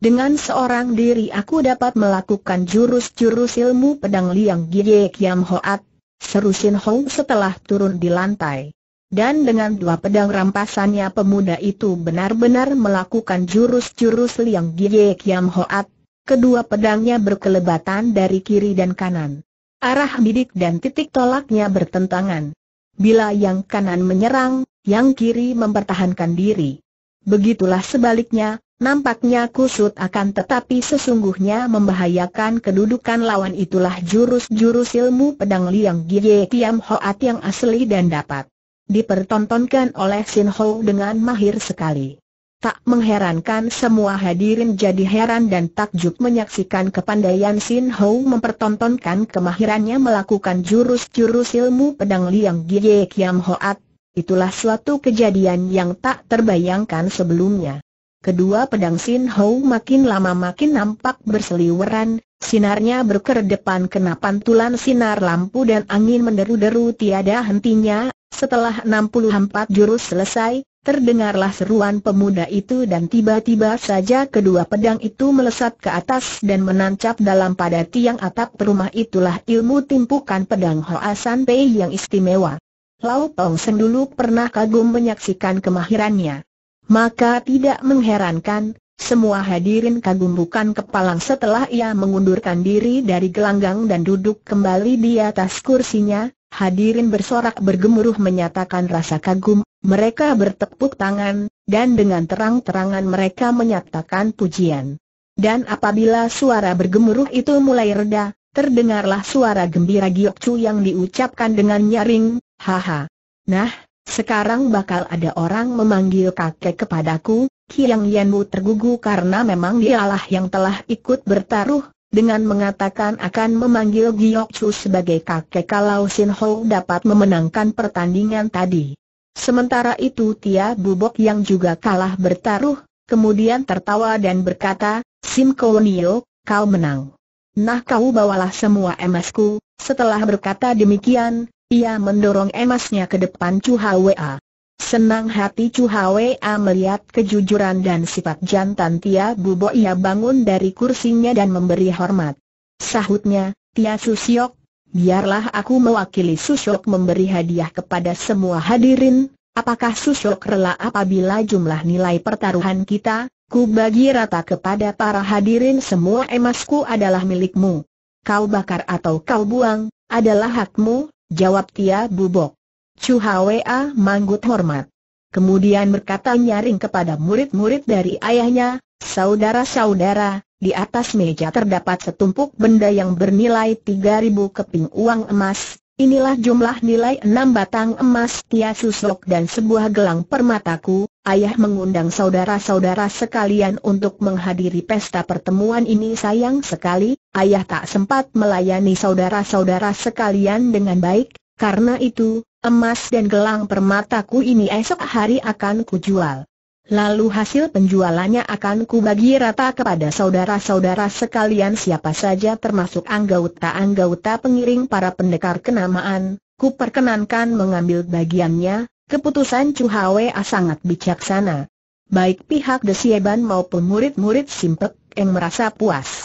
Dengan seorang diri aku dapat melakukan jurus-jurus ilmu pedang liang Gie Kiam Hoat, seru Shin Hong setelah turun di lantai. Dan dengan dua pedang rampasannya pemuda itu benar-benar melakukan jurus-jurus liang Gie Kiam Hoat, kedua pedangnya berkelebatan dari kiri dan kanan. Arah bidik dan titik tolaknya bertentangan. Bila yang kanan menyerang, yang kiri mempertahankan diri. Begitulah sebaliknya, Nampaknya kusut akan tetapi sesungguhnya membahayakan kedudukan lawan itulah jurus-jurus ilmu pedang Liang Gie Tiam Hoat yang asli dan dapat dipertontonkan oleh Sin Ho dengan mahir sekali. Tak mengherankan semua hadirin jadi heran dan takjub menyaksikan kepandaian Sin Ho mempertontonkan kemahirannya melakukan jurus-jurus ilmu pedang Liang Gie Kiam Hoat. Itulah suatu kejadian yang tak terbayangkan sebelumnya. Kedua pedang Sin Ho makin lama makin nampak berseliweran, sinarnya berkedepan kena pantulan sinar lampu dan angin menderu-deru tiada hentinya. Setelah 64 jurus selesai, terdengarlah seruan pemuda itu dan tiba-tiba saja kedua pedang itu melesat ke atas dan menancap dalam pada tiang atap rumah itulah ilmu timpukan pedang Hoasan Pei yang istimewa. Lau Tong Sen dulu pernah kagum menyaksikan kemahirannya. Maka tidak mengherankan, semua hadirin kagum bukan kepalang setelah ia mengundurkan diri dari gelanggang dan duduk kembali di atas kursinya, hadirin bersorak bergemuruh menyatakan rasa kagum, mereka bertepuk tangan, dan dengan terang-terangan mereka menyatakan pujian. Dan apabila suara bergemuruh itu mulai reda, terdengarlah suara gembira Giokcu yang diucapkan dengan nyaring, haha. Nah, sekarang bakal ada orang memanggil kakek kepadaku, Kiang Yanmu tergugu karena memang dialah yang telah ikut bertaruh, dengan mengatakan akan memanggil Giyok Chu sebagai kakek kalau Sin Ho dapat memenangkan pertandingan tadi. Sementara itu Tia Bubok yang juga kalah bertaruh, kemudian tertawa dan berkata, Sim Kownio, kau menang. Nah kau bawalah semua emasku, setelah berkata demikian, ia mendorong emasnya ke depan Chu Hwa. Senang hati Chu Hwa melihat kejujuran dan sifat jantan Tia Bubo ia bangun dari kursinya dan memberi hormat. Sahutnya, Tia Susiok, biarlah aku mewakili Susiok memberi hadiah kepada semua hadirin, apakah Susiok rela apabila jumlah nilai pertaruhan kita, ku bagi rata kepada para hadirin semua emasku adalah milikmu. Kau bakar atau kau buang, adalah hakmu, Jawab Tia Bubok. Chu Hwa manggut hormat. Kemudian berkata nyaring kepada murid-murid dari ayahnya, saudara-saudara, di atas meja terdapat setumpuk benda yang bernilai 3000 keping uang emas, Inilah jumlah nilai 6 batang emas Tia Susok dan sebuah gelang permataku. Ayah mengundang saudara-saudara sekalian untuk menghadiri pesta pertemuan ini sayang sekali, ayah tak sempat melayani saudara-saudara sekalian dengan baik, karena itu, emas dan gelang permataku ini esok hari akan kujual. Lalu hasil penjualannya akan kubagi rata kepada saudara-saudara sekalian siapa saja termasuk anggota-anggota pengiring para pendekar kenamaan, ku perkenankan mengambil bagiannya, keputusan Chu Hwa sangat bijaksana. Baik pihak Desieban maupun murid-murid Simpek yang merasa puas.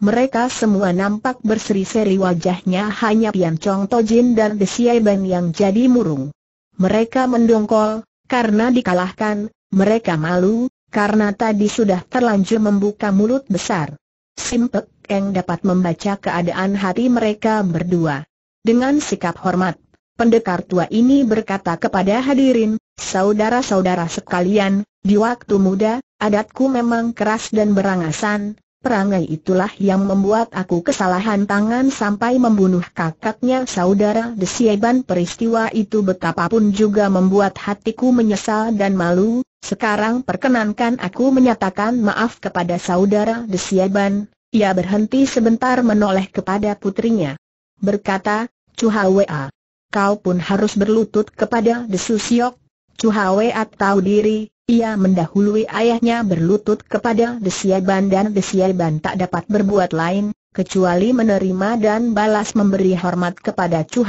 Mereka semua nampak berseri-seri wajahnya hanya Pian Chong Tojin dan Desiai Ben yang jadi murung. Mereka mendongkol, karena dikalahkan, mereka malu, karena tadi sudah terlanjur membuka mulut besar. Simpek Eng dapat membaca keadaan hati mereka berdua. Dengan sikap hormat, pendekar tua ini berkata kepada hadirin, Saudara-saudara sekalian, di waktu muda, adatku memang keras dan berangasan, Perangai itulah yang membuat aku kesalahan tangan sampai membunuh kakaknya saudara Desieban peristiwa itu betapapun juga membuat hatiku menyesal dan malu, sekarang perkenankan aku menyatakan maaf kepada saudara Desieban, ia berhenti sebentar menoleh kepada putrinya. Berkata, Cuhawa, kau pun harus berlutut kepada Desusiok. Cuhawa tahu diri, ia mendahului ayahnya berlutut kepada Desiaban dan Desiaban tak dapat berbuat lain, kecuali menerima dan balas memberi hormat kepada Chu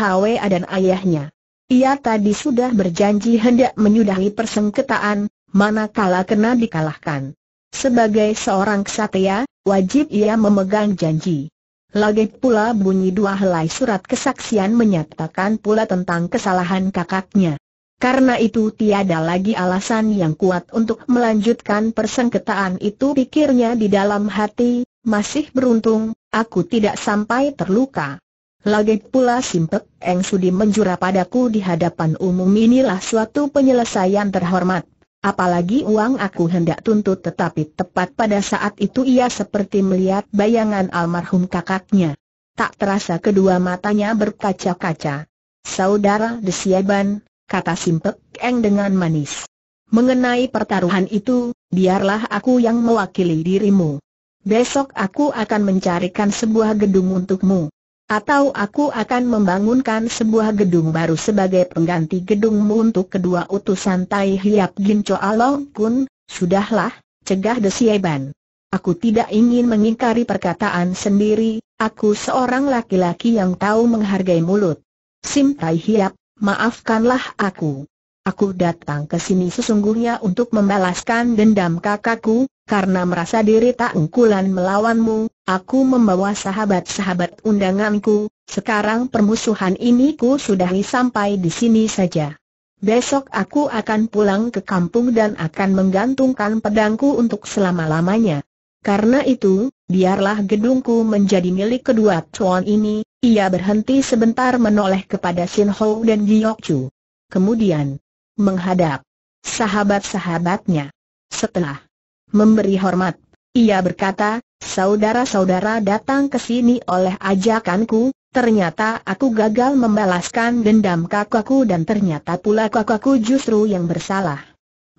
dan ayahnya. Ia tadi sudah berjanji hendak menyudahi persengketaan, manakala kena dikalahkan. Sebagai seorang kesatria, wajib ia memegang janji. Lagi pula bunyi dua helai surat kesaksian menyatakan pula tentang kesalahan kakaknya. Karena itu tiada lagi alasan yang kuat untuk melanjutkan persengketaan itu pikirnya di dalam hati, masih beruntung, aku tidak sampai terluka. Lagi pula Simpek Eng Sudi menjura padaku di hadapan umum inilah suatu penyelesaian terhormat. Apalagi uang aku hendak tuntut tetapi tepat pada saat itu ia seperti melihat bayangan almarhum kakaknya. Tak terasa kedua matanya berkaca-kaca. Saudara Desiaban kata Simpek Eng dengan manis. Mengenai pertaruhan itu, biarlah aku yang mewakili dirimu. Besok aku akan mencarikan sebuah gedung untukmu. Atau aku akan membangunkan sebuah gedung baru sebagai pengganti gedungmu untuk kedua utusan Tai Hiap Gin Choa Long Kun, sudahlah, cegah Desieban. Aku tidak ingin mengingkari perkataan sendiri, aku seorang laki-laki yang tahu menghargai mulut. Sim Tai Hiap, Maafkanlah aku. Aku datang ke sini sesungguhnya untuk membalaskan dendam kakakku, karena merasa diri tak engkulan melawanmu, aku membawa sahabat-sahabat undanganku, sekarang permusuhan ini ku sudahi sampai di sini saja. Besok aku akan pulang ke kampung dan akan menggantungkan pedangku untuk selama-lamanya. Karena itu, biarlah gedungku menjadi milik kedua tuan ini, ia berhenti sebentar menoleh kepada Sin Ho dan Giok Chu. Kemudian, menghadap sahabat-sahabatnya. Setelah memberi hormat, ia berkata, saudara-saudara datang ke sini oleh ajakanku, ternyata aku gagal membalaskan dendam kakakku dan ternyata pula kakakku justru yang bersalah.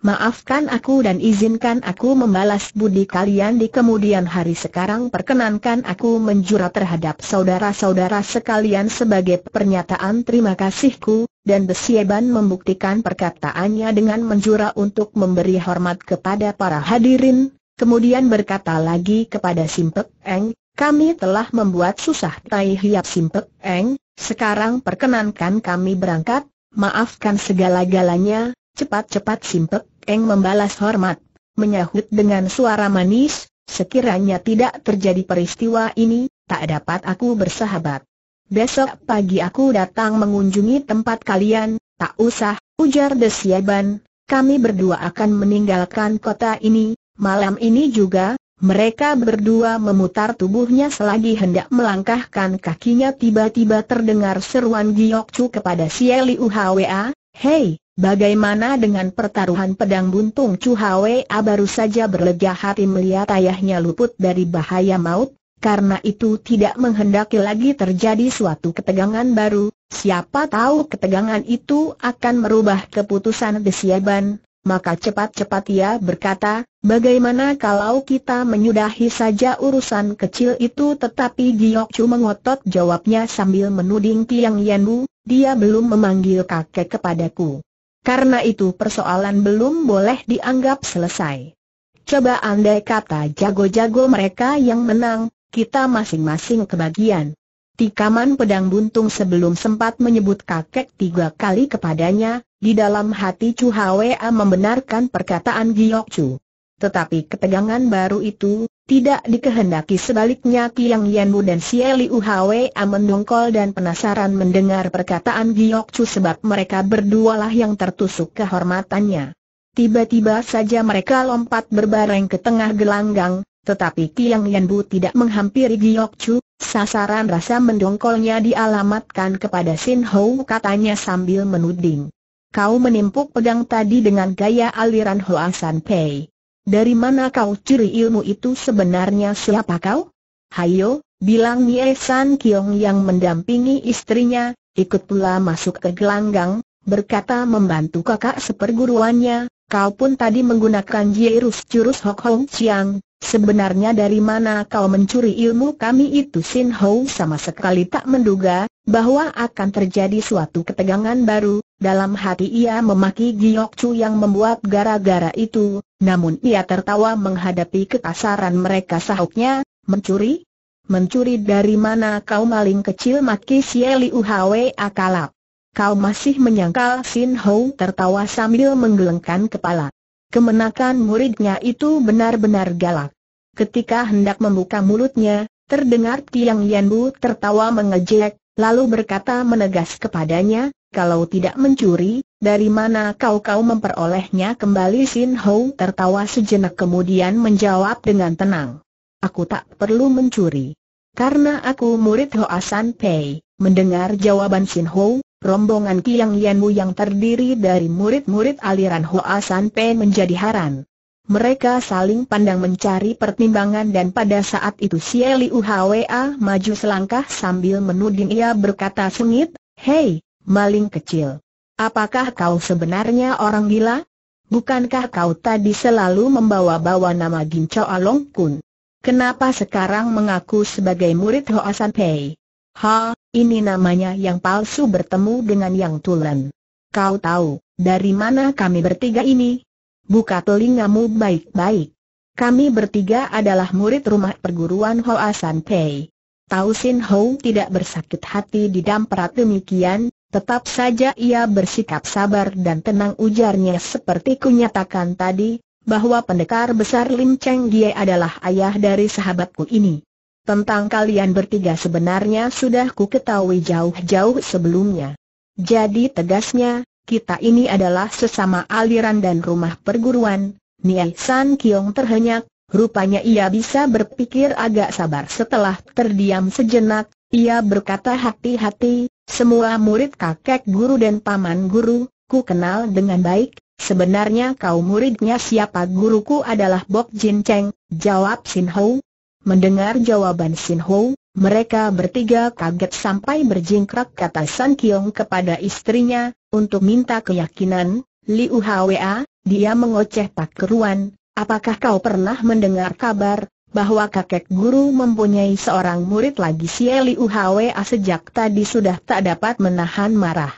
Maafkan aku dan izinkan aku membalas budi kalian di kemudian hari sekarang perkenankan aku menjura terhadap saudara-saudara sekalian sebagai pernyataan terima kasihku, dan Besieban membuktikan perkataannya dengan menjura untuk memberi hormat kepada para hadirin, kemudian berkata lagi kepada Simpek Eng, kami telah membuat susah tai hiap Simpek Eng, sekarang perkenankan kami berangkat, maafkan segala-galanya, cepat-cepat Simpek Eng membalas hormat, menyahut dengan suara manis, sekiranya tidak terjadi peristiwa ini, tak dapat aku bersahabat. Besok pagi aku datang mengunjungi tempat kalian, tak usah, ujar Desyaban, kami berdua akan meninggalkan kota ini, malam ini juga, mereka berdua memutar tubuhnya selagi hendak melangkahkan kakinya tiba-tiba terdengar seruan Giok Chu kepada Xie Liu Hwa, Hei, Bagaimana dengan pertaruhan pedang buntung Chu A baru saja berlega hati melihat ayahnya luput dari bahaya maut, karena itu tidak menghendaki lagi terjadi suatu ketegangan baru, siapa tahu ketegangan itu akan merubah keputusan Desiaban, maka cepat-cepat ia berkata, bagaimana kalau kita menyudahi saja urusan kecil itu tetapi Giyok Chu mengotot jawabnya sambil menuding Tiang Wu, dia belum memanggil kakek kepadaku. Karena itu persoalan belum boleh dianggap selesai. Coba andai kata jago-jago mereka yang menang, kita masing-masing kebagian. Tikaman pedang buntung sebelum sempat menyebut kakek tiga kali kepadanya, di dalam hati Chu Hwa membenarkan perkataan Giok Chu. Tetapi ketegangan baru itu, tidak dikehendaki sebaliknya Kiang Yanbu dan Sieli Uhwe mendongkol dan penasaran mendengar perkataan Giok Chu sebab mereka berdualah yang tertusuk kehormatannya. Tiba-tiba saja mereka lompat berbareng ke tengah gelanggang, tetapi Kiang Yanbu tidak menghampiri Giok Chu, sasaran rasa mendongkolnya dialamatkan kepada Sin Hou katanya sambil menuding. Kau menimpuk pedang tadi dengan gaya aliran Hoa San Pei. Dari mana kau curi ilmu itu sebenarnya siapa kau? Hayo, bilang Nye San Kiong yang mendampingi istrinya, ikut pula masuk ke gelanggang, berkata membantu kakak seperguruannya, kau pun tadi menggunakan jirus jurus Hok Hong Chiang, Sebenarnya dari mana kau mencuri ilmu kami itu Sin Ho sama sekali tak menduga, bahwa akan terjadi suatu ketegangan baru, dalam hati ia memaki Giok Chu yang membuat gara-gara itu, namun ia tertawa menghadapi kekasaran mereka sahuknya, mencuri? Mencuri dari mana kau maling kecil maki Sieli Uhwe akalap? Kau masih menyangkal Sin Ho tertawa sambil menggelengkan kepala. Kemenakan muridnya itu benar-benar galak. Ketika hendak membuka mulutnya, terdengar Tiang Yanbu tertawa mengejek, lalu berkata menegas kepadanya, kalau tidak mencuri, dari mana kau-kau memperolehnya kembali Sin Ho tertawa sejenak kemudian menjawab dengan tenang. Aku tak perlu mencuri. Karena aku murid Hoasan Pei, mendengar jawaban Sin Ho, rombongan Kiang Mu yang terdiri dari murid-murid aliran Hoasan Pei menjadi haran. Mereka saling pandang mencari pertimbangan dan pada saat itu si Eli Uhwa maju selangkah sambil menuding ia berkata sengit, Hei, maling kecil. Apakah kau sebenarnya orang gila? Bukankah kau tadi selalu membawa-bawa nama Gincho Along Kun? Kenapa sekarang mengaku sebagai murid Hoa San Pei? Ha, ini namanya yang palsu bertemu dengan yang tulen. Kau tahu, dari mana kami bertiga ini? buka telingamu baik-baik. Kami bertiga adalah murid rumah perguruan Hoa San Pei. Tau Sin Ho tidak bersakit hati di damperat demikian, tetap saja ia bersikap sabar dan tenang ujarnya seperti kunyatakan tadi, bahwa pendekar besar Lim Cheng Gie adalah ayah dari sahabatku ini. Tentang kalian bertiga sebenarnya sudah ku ketahui jauh-jauh sebelumnya. Jadi tegasnya, kita ini adalah sesama aliran dan rumah perguruan, Niai San Kiong terhenyak, rupanya ia bisa berpikir agak sabar setelah terdiam sejenak, ia berkata hati-hati, semua murid kakek guru dan paman guru, ku kenal dengan baik, sebenarnya kau muridnya siapa guruku adalah Bok Jin Cheng, jawab Sin Ho. Mendengar jawaban Sin Ho, mereka bertiga kaget sampai berjingkrak kata San Kiong kepada istrinya, untuk minta keyakinan, Liu Hwa, dia mengoceh tak keruan, apakah kau pernah mendengar kabar, bahwa kakek guru mempunyai seorang murid lagi si Liu Hwa sejak tadi sudah tak dapat menahan marah.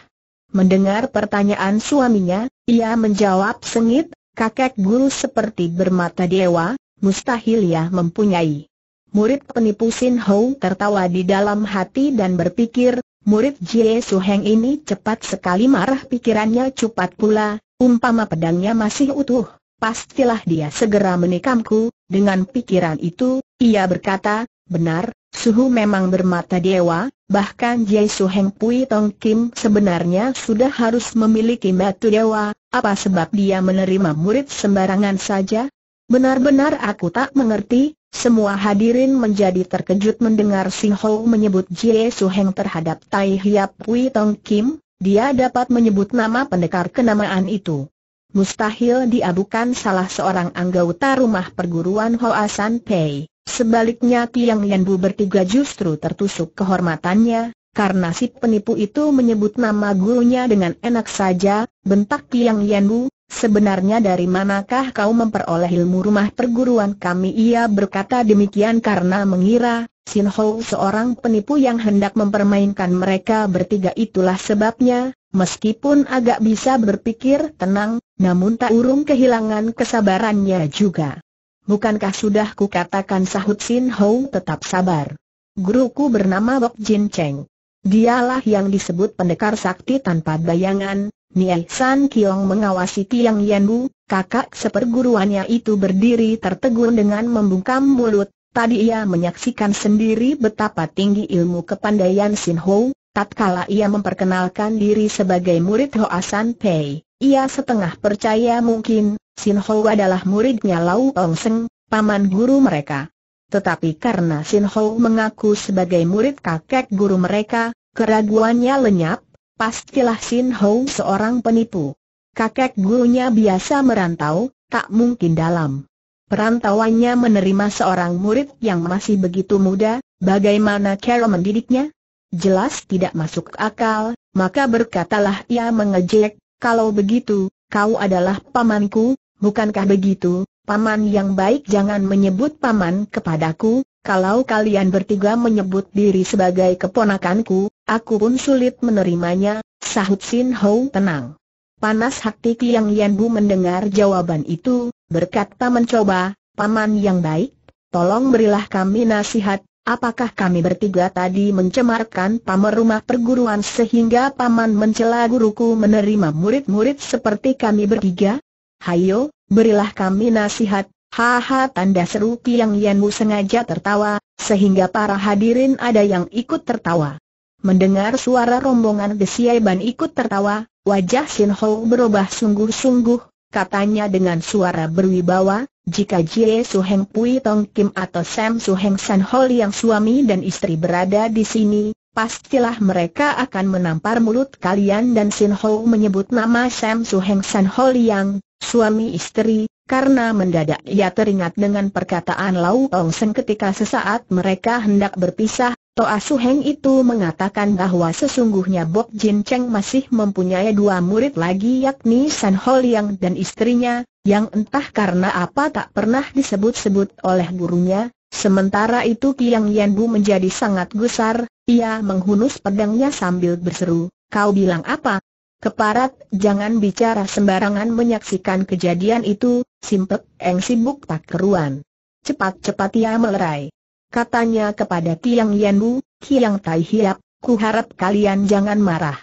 Mendengar pertanyaan suaminya, ia menjawab sengit, kakek guru seperti bermata dewa, mustahil ia ya mempunyai Murid penipu Sin Hou tertawa di dalam hati dan berpikir, murid Jie Su Heng ini cepat sekali marah pikirannya cepat pula, umpama pedangnya masih utuh, pastilah dia segera menikamku, dengan pikiran itu, ia berkata, benar, Suhu memang bermata dewa, bahkan Jie Su Heng Pui Tong Kim sebenarnya sudah harus memiliki batu dewa, apa sebab dia menerima murid sembarangan saja? Benar-benar aku tak mengerti, semua hadirin menjadi terkejut mendengar Sin Ho menyebut Jie Su Heng terhadap Tai Hiap Pui Tong Kim, dia dapat menyebut nama pendekar kenamaan itu. Mustahil dia bukan salah seorang anggota rumah perguruan Hoa San Pei. Sebaliknya Tiang Bu bertiga justru tertusuk kehormatannya, karena si penipu itu menyebut nama gurunya dengan enak saja, bentak Tiang Bu, sebenarnya dari manakah kau memperoleh ilmu rumah perguruan kami? Ia berkata demikian karena mengira, Sin Ho seorang penipu yang hendak mempermainkan mereka bertiga itulah sebabnya, meskipun agak bisa berpikir tenang, namun tak urung kehilangan kesabarannya juga. Bukankah sudah kukatakan sahut Sin Ho tetap sabar. Guruku bernama Bok Jin Cheng. Dialah yang disebut pendekar sakti tanpa bayangan, Nie San Kiong mengawasi Tiang Yan Bu, kakak seperguruannya itu berdiri tertegun dengan membungkam mulut, tadi ia menyaksikan sendiri betapa tinggi ilmu kepandaian Sin Ho, tatkala ia memperkenalkan diri sebagai murid Hoa San Pei, ia setengah percaya mungkin, Sin Ho adalah muridnya Lau Ong Seng, paman guru mereka. Tetapi karena Sin Ho mengaku sebagai murid kakek guru mereka, keraguannya lenyap, pastilah Sin Hong seorang penipu. Kakek gurunya biasa merantau, tak mungkin dalam perantauannya menerima seorang murid yang masih begitu muda, bagaimana cara mendidiknya? Jelas tidak masuk akal, maka berkatalah ia mengejek, kalau begitu, kau adalah pamanku, bukankah begitu? Paman yang baik jangan menyebut paman kepadaku, kalau kalian bertiga menyebut diri sebagai keponakanku, aku pun sulit menerimanya, sahut Sin Ho tenang. Panas hati Kiang Yan Bu mendengar jawaban itu, berkata mencoba, Paman yang baik, tolong berilah kami nasihat, apakah kami bertiga tadi mencemarkan pamer rumah perguruan sehingga Paman mencela guruku menerima murid-murid seperti kami bertiga? Hayo, berilah kami nasihat, Haha tanda seru Piang Yanmu sengaja tertawa, sehingga para hadirin ada yang ikut tertawa. Mendengar suara rombongan Ban ikut tertawa, wajah Sin Ho berubah sungguh-sungguh, katanya dengan suara berwibawa, jika Jie Su Heng Pui Tong Kim atau Sam Suheng San Ho yang suami dan istri berada di sini, pastilah mereka akan menampar mulut kalian dan Sin Ho menyebut nama Sam Suheng San Ho yang suami istri, karena mendadak ia teringat dengan perkataan Lau Ong Seng ketika sesaat mereka hendak berpisah, Toa ah Su Heng itu mengatakan bahwa sesungguhnya Bok Jin Cheng masih mempunyai dua murid lagi yakni San Ho Liang dan istrinya, yang entah karena apa tak pernah disebut-sebut oleh gurunya, sementara itu Kiang Yan Bu menjadi sangat gusar, ia menghunus pedangnya sambil berseru, kau bilang apa? Keparat, jangan bicara sembarangan menyaksikan kejadian itu, Simpek Eng sibuk tak keruan. Cepat-cepat ia melerai. Katanya kepada Tiang Yanbu, Tiang Tai Hiap, ku harap kalian jangan marah.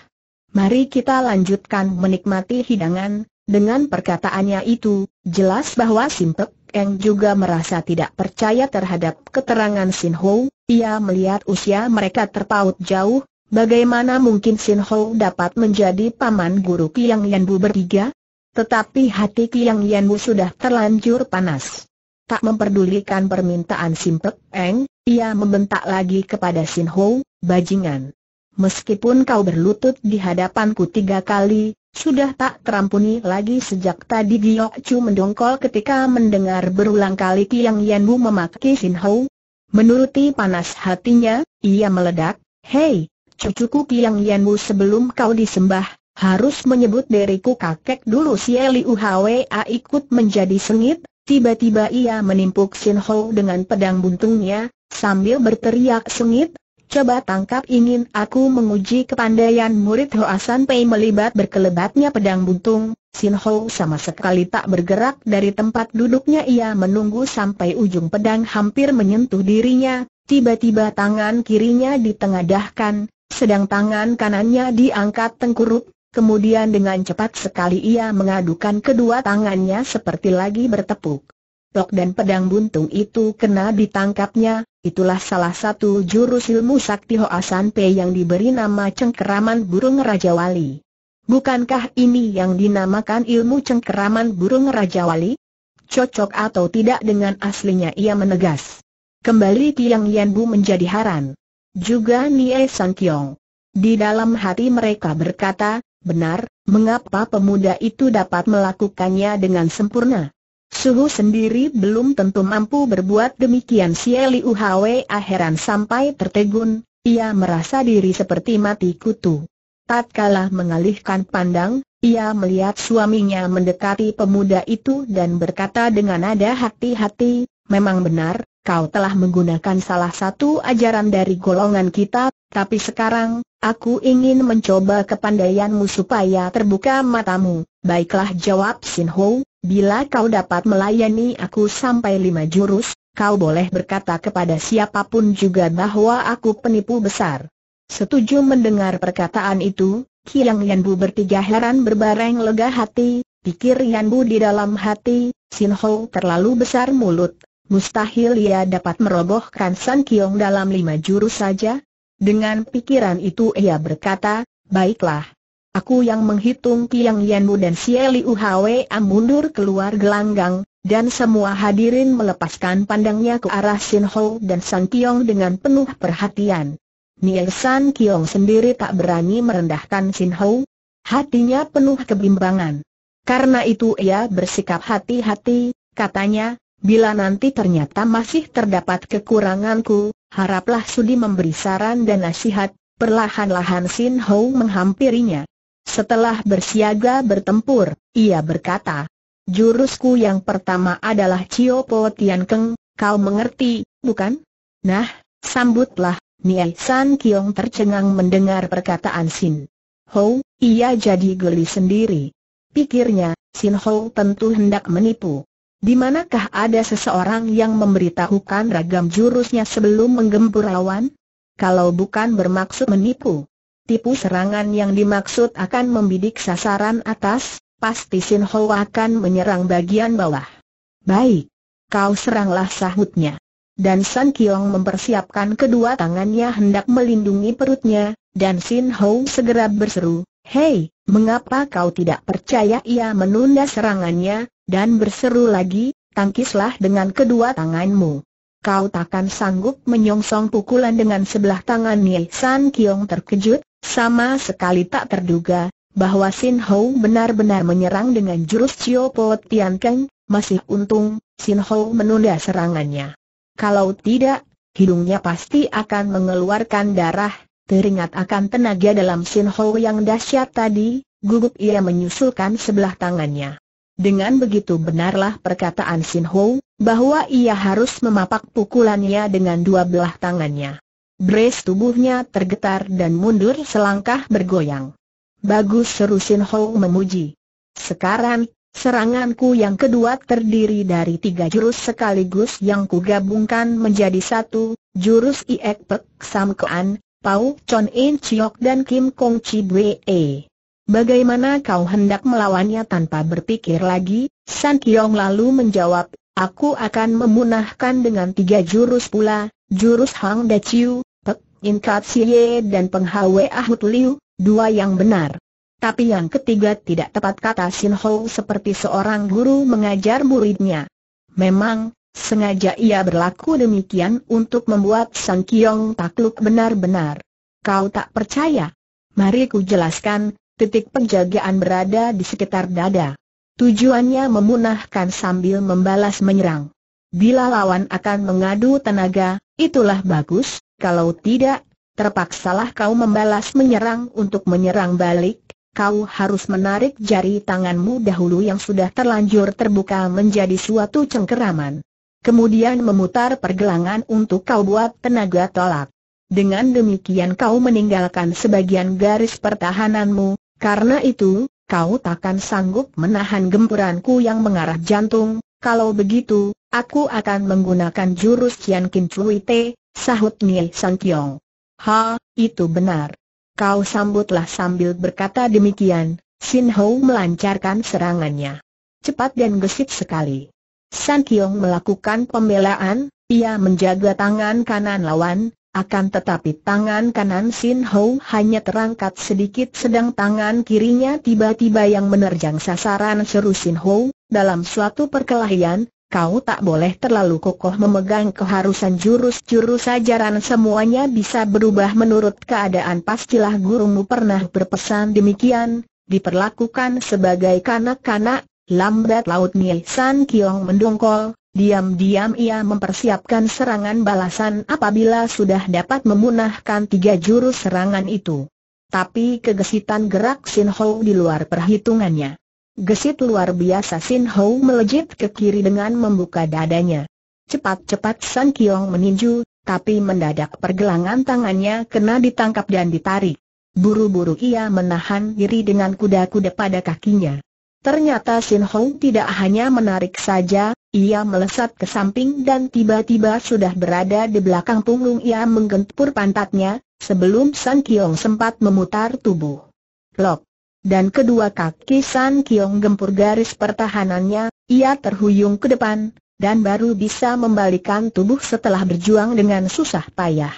Mari kita lanjutkan menikmati hidangan, dengan perkataannya itu, jelas bahwa Simpek Eng juga merasa tidak percaya terhadap keterangan Sin Ho, ia melihat usia mereka terpaut jauh, Bagaimana mungkin Sin Ho dapat menjadi paman guru Kiang Yanbu bertiga? Tetapi hati Kiang Yanwu sudah terlanjur panas. Tak memperdulikan permintaan Simpek Eng, ia membentak lagi kepada Sin Ho, bajingan. Meskipun kau berlutut di hadapanku tiga kali, sudah tak terampuni lagi sejak tadi Giok Chu mendongkol ketika mendengar berulang kali Kiang Yanwu memaki Sin Ho. Menuruti panas hatinya, ia meledak, Hei, cucuku Kiang Yanwu sebelum kau disembah, harus menyebut diriku kakek dulu si Liu Hwa ikut menjadi sengit, tiba-tiba ia menimpuk Sin Ho dengan pedang buntungnya, sambil berteriak sengit, coba tangkap ingin aku menguji kepandaian murid Hoa San Pei melibat berkelebatnya pedang buntung, Sin Ho sama sekali tak bergerak dari tempat duduknya ia menunggu sampai ujung pedang hampir menyentuh dirinya, tiba-tiba tangan kirinya ditengadahkan, sedang tangan kanannya diangkat tengkurup. Kemudian dengan cepat sekali ia mengadukan kedua tangannya seperti lagi bertepuk. Tok dan pedang buntung itu kena ditangkapnya, itulah salah satu jurus ilmu sakti Hoa San Pe yang diberi nama cengkeraman burung Raja Wali. Bukankah ini yang dinamakan ilmu cengkeraman burung Raja Wali? Cocok atau tidak dengan aslinya ia menegas. Kembali Tiang Yan Bu menjadi haran. Juga Nie San Kiong. Di dalam hati mereka berkata, Benar, mengapa pemuda itu dapat melakukannya dengan sempurna? Suhu sendiri belum tentu mampu berbuat demikian si Eli Uhwa akhiran sampai tertegun, ia merasa diri seperti mati kutu. Tatkala mengalihkan pandang, ia melihat suaminya mendekati pemuda itu dan berkata dengan nada hati-hati, memang benar, kau telah menggunakan salah satu ajaran dari golongan kita, tapi sekarang, aku ingin mencoba kepandaianmu supaya terbuka matamu. Baiklah jawab Sin Ho, bila kau dapat melayani aku sampai lima jurus, kau boleh berkata kepada siapapun juga bahwa aku penipu besar. Setuju mendengar perkataan itu, Kiang Yanbu bertiga heran berbareng lega hati, pikir Yanbu di dalam hati, Sin Ho terlalu besar mulut, mustahil ia dapat merobohkan San Kiong dalam lima jurus saja. Dengan pikiran itu ia berkata, baiklah. Aku yang menghitung Kiang Yanmu dan Sieli Uhwa mundur keluar gelanggang, dan semua hadirin melepaskan pandangnya ke arah Sin Ho dan San Kiong dengan penuh perhatian. Niel San Kiong sendiri tak berani merendahkan Sin Ho. Hatinya penuh kebimbangan. Karena itu ia bersikap hati-hati, katanya, Bila nanti ternyata masih terdapat kekuranganku, haraplah Sudi memberi saran dan nasihat, perlahan-lahan Sin Ho menghampirinya. Setelah bersiaga bertempur, ia berkata, Jurusku yang pertama adalah Cio Po Tian Keng, kau mengerti, bukan? Nah, sambutlah, Niai San Kiong tercengang mendengar perkataan Sin Ho, ia jadi geli sendiri. Pikirnya, Sin Ho tentu hendak menipu. Di manakah ada seseorang yang memberitahukan ragam jurusnya sebelum menggempur lawan? Kalau bukan bermaksud menipu. Tipu serangan yang dimaksud akan membidik sasaran atas, pasti Sin Ho akan menyerang bagian bawah. Baik. Kau seranglah sahutnya. Dan San Kiong mempersiapkan kedua tangannya hendak melindungi perutnya, dan Sin Ho segera berseru, Hei, mengapa kau tidak percaya ia menunda serangannya, dan berseru lagi, tangkislah dengan kedua tanganmu. Kau takkan sanggup menyongsong pukulan dengan sebelah tangan Nye San Kiong terkejut, sama sekali tak terduga, bahwa Sin Ho benar-benar menyerang dengan jurus Cio Po Tian Keng, masih untung, Sin Ho menunda serangannya. Kalau tidak, hidungnya pasti akan mengeluarkan darah, teringat akan tenaga dalam Sin Ho yang dahsyat tadi, gugup ia menyusulkan sebelah tangannya. Dengan begitu benarlah perkataan Sin Ho, bahwa ia harus memapak pukulannya dengan dua belah tangannya. Bres tubuhnya tergetar dan mundur selangkah bergoyang. Bagus seru Sin Ho memuji. Sekarang, seranganku yang kedua terdiri dari tiga jurus sekaligus yang kugabungkan menjadi satu, jurus Iek Pek Sam Kuan, Pau Chon In Chiok dan Kim Kong Chi Bwe. E. Bagaimana kau hendak melawannya tanpa berpikir lagi? San Kiong lalu menjawab, aku akan memunahkan dengan tiga jurus pula, jurus Hang Da Chiu, Pek In Kat Siye dan Peng Penghawe Ahut Liu, dua yang benar. Tapi yang ketiga tidak tepat kata Sin Ho seperti seorang guru mengajar muridnya. Memang, sengaja ia berlaku demikian untuk membuat San Kiong takluk benar-benar. Kau tak percaya? Mari ku jelaskan, titik penjagaan berada di sekitar dada. Tujuannya memunahkan sambil membalas menyerang. Bila lawan akan mengadu tenaga, itulah bagus, kalau tidak, terpaksalah kau membalas menyerang untuk menyerang balik, kau harus menarik jari tanganmu dahulu yang sudah terlanjur terbuka menjadi suatu cengkeraman. Kemudian memutar pergelangan untuk kau buat tenaga tolak. Dengan demikian kau meninggalkan sebagian garis pertahananmu, karena itu, kau takkan sanggup menahan gempuranku yang mengarah jantung, kalau begitu, aku akan menggunakan jurus Kian Kin Chui Te, sahut Nie San Kiong. Ha, itu benar. Kau sambutlah sambil berkata demikian, Sin Hou melancarkan serangannya. Cepat dan gesit sekali. San Kiong melakukan pembelaan, ia menjaga tangan kanan lawan, akan tetapi tangan kanan Sin Ho hanya terangkat sedikit sedang tangan kirinya tiba-tiba yang menerjang sasaran seru Sin Ho, dalam suatu perkelahian, kau tak boleh terlalu kokoh memegang keharusan jurus-jurus ajaran semuanya bisa berubah menurut keadaan pastilah gurumu pernah berpesan demikian, diperlakukan sebagai kanak-kanak, lambat laut Nisan Kiong mendongkol, Diam-diam ia mempersiapkan serangan balasan apabila sudah dapat memunahkan tiga jurus serangan itu. Tapi kegesitan gerak Sin Ho di luar perhitungannya. Gesit luar biasa Sin Ho melejit ke kiri dengan membuka dadanya. Cepat-cepat San Kiong meninju, tapi mendadak pergelangan tangannya kena ditangkap dan ditarik. Buru-buru ia menahan diri dengan kuda-kuda pada kakinya. Ternyata Sin Ho tidak hanya menarik saja, ia melesat ke samping dan tiba-tiba sudah berada di belakang punggung ia menggempur pantatnya, sebelum San Kiong sempat memutar tubuh. Lok! Dan kedua kaki San Kiong gempur garis pertahanannya, ia terhuyung ke depan, dan baru bisa membalikan tubuh setelah berjuang dengan susah payah.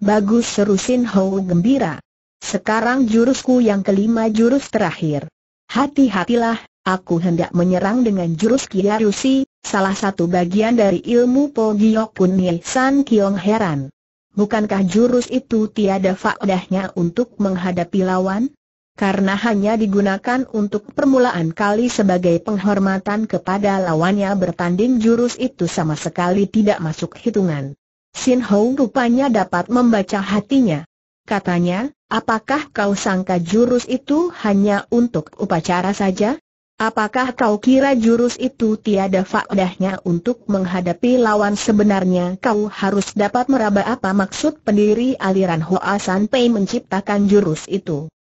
Bagus seru Sin Ho gembira. Sekarang jurusku yang kelima jurus terakhir. Hati-hatilah, aku hendak menyerang dengan jurus Kiyarusi, salah satu bagian dari ilmu Po Giok Kun Nye San Kiong heran. Bukankah jurus itu tiada faedahnya untuk menghadapi lawan? Karena hanya digunakan untuk permulaan kali sebagai penghormatan kepada lawannya bertanding jurus itu sama sekali tidak masuk hitungan. Sin Hou rupanya dapat membaca hatinya. Katanya, apakah kau sangka jurus itu hanya untuk upacara saja? Apakah kau kira jurus itu tiada faedahnya untuk menghadapi lawan sebenarnya kau harus dapat meraba apa maksud pendiri aliran Hoa San Pei menciptakan jurus itu.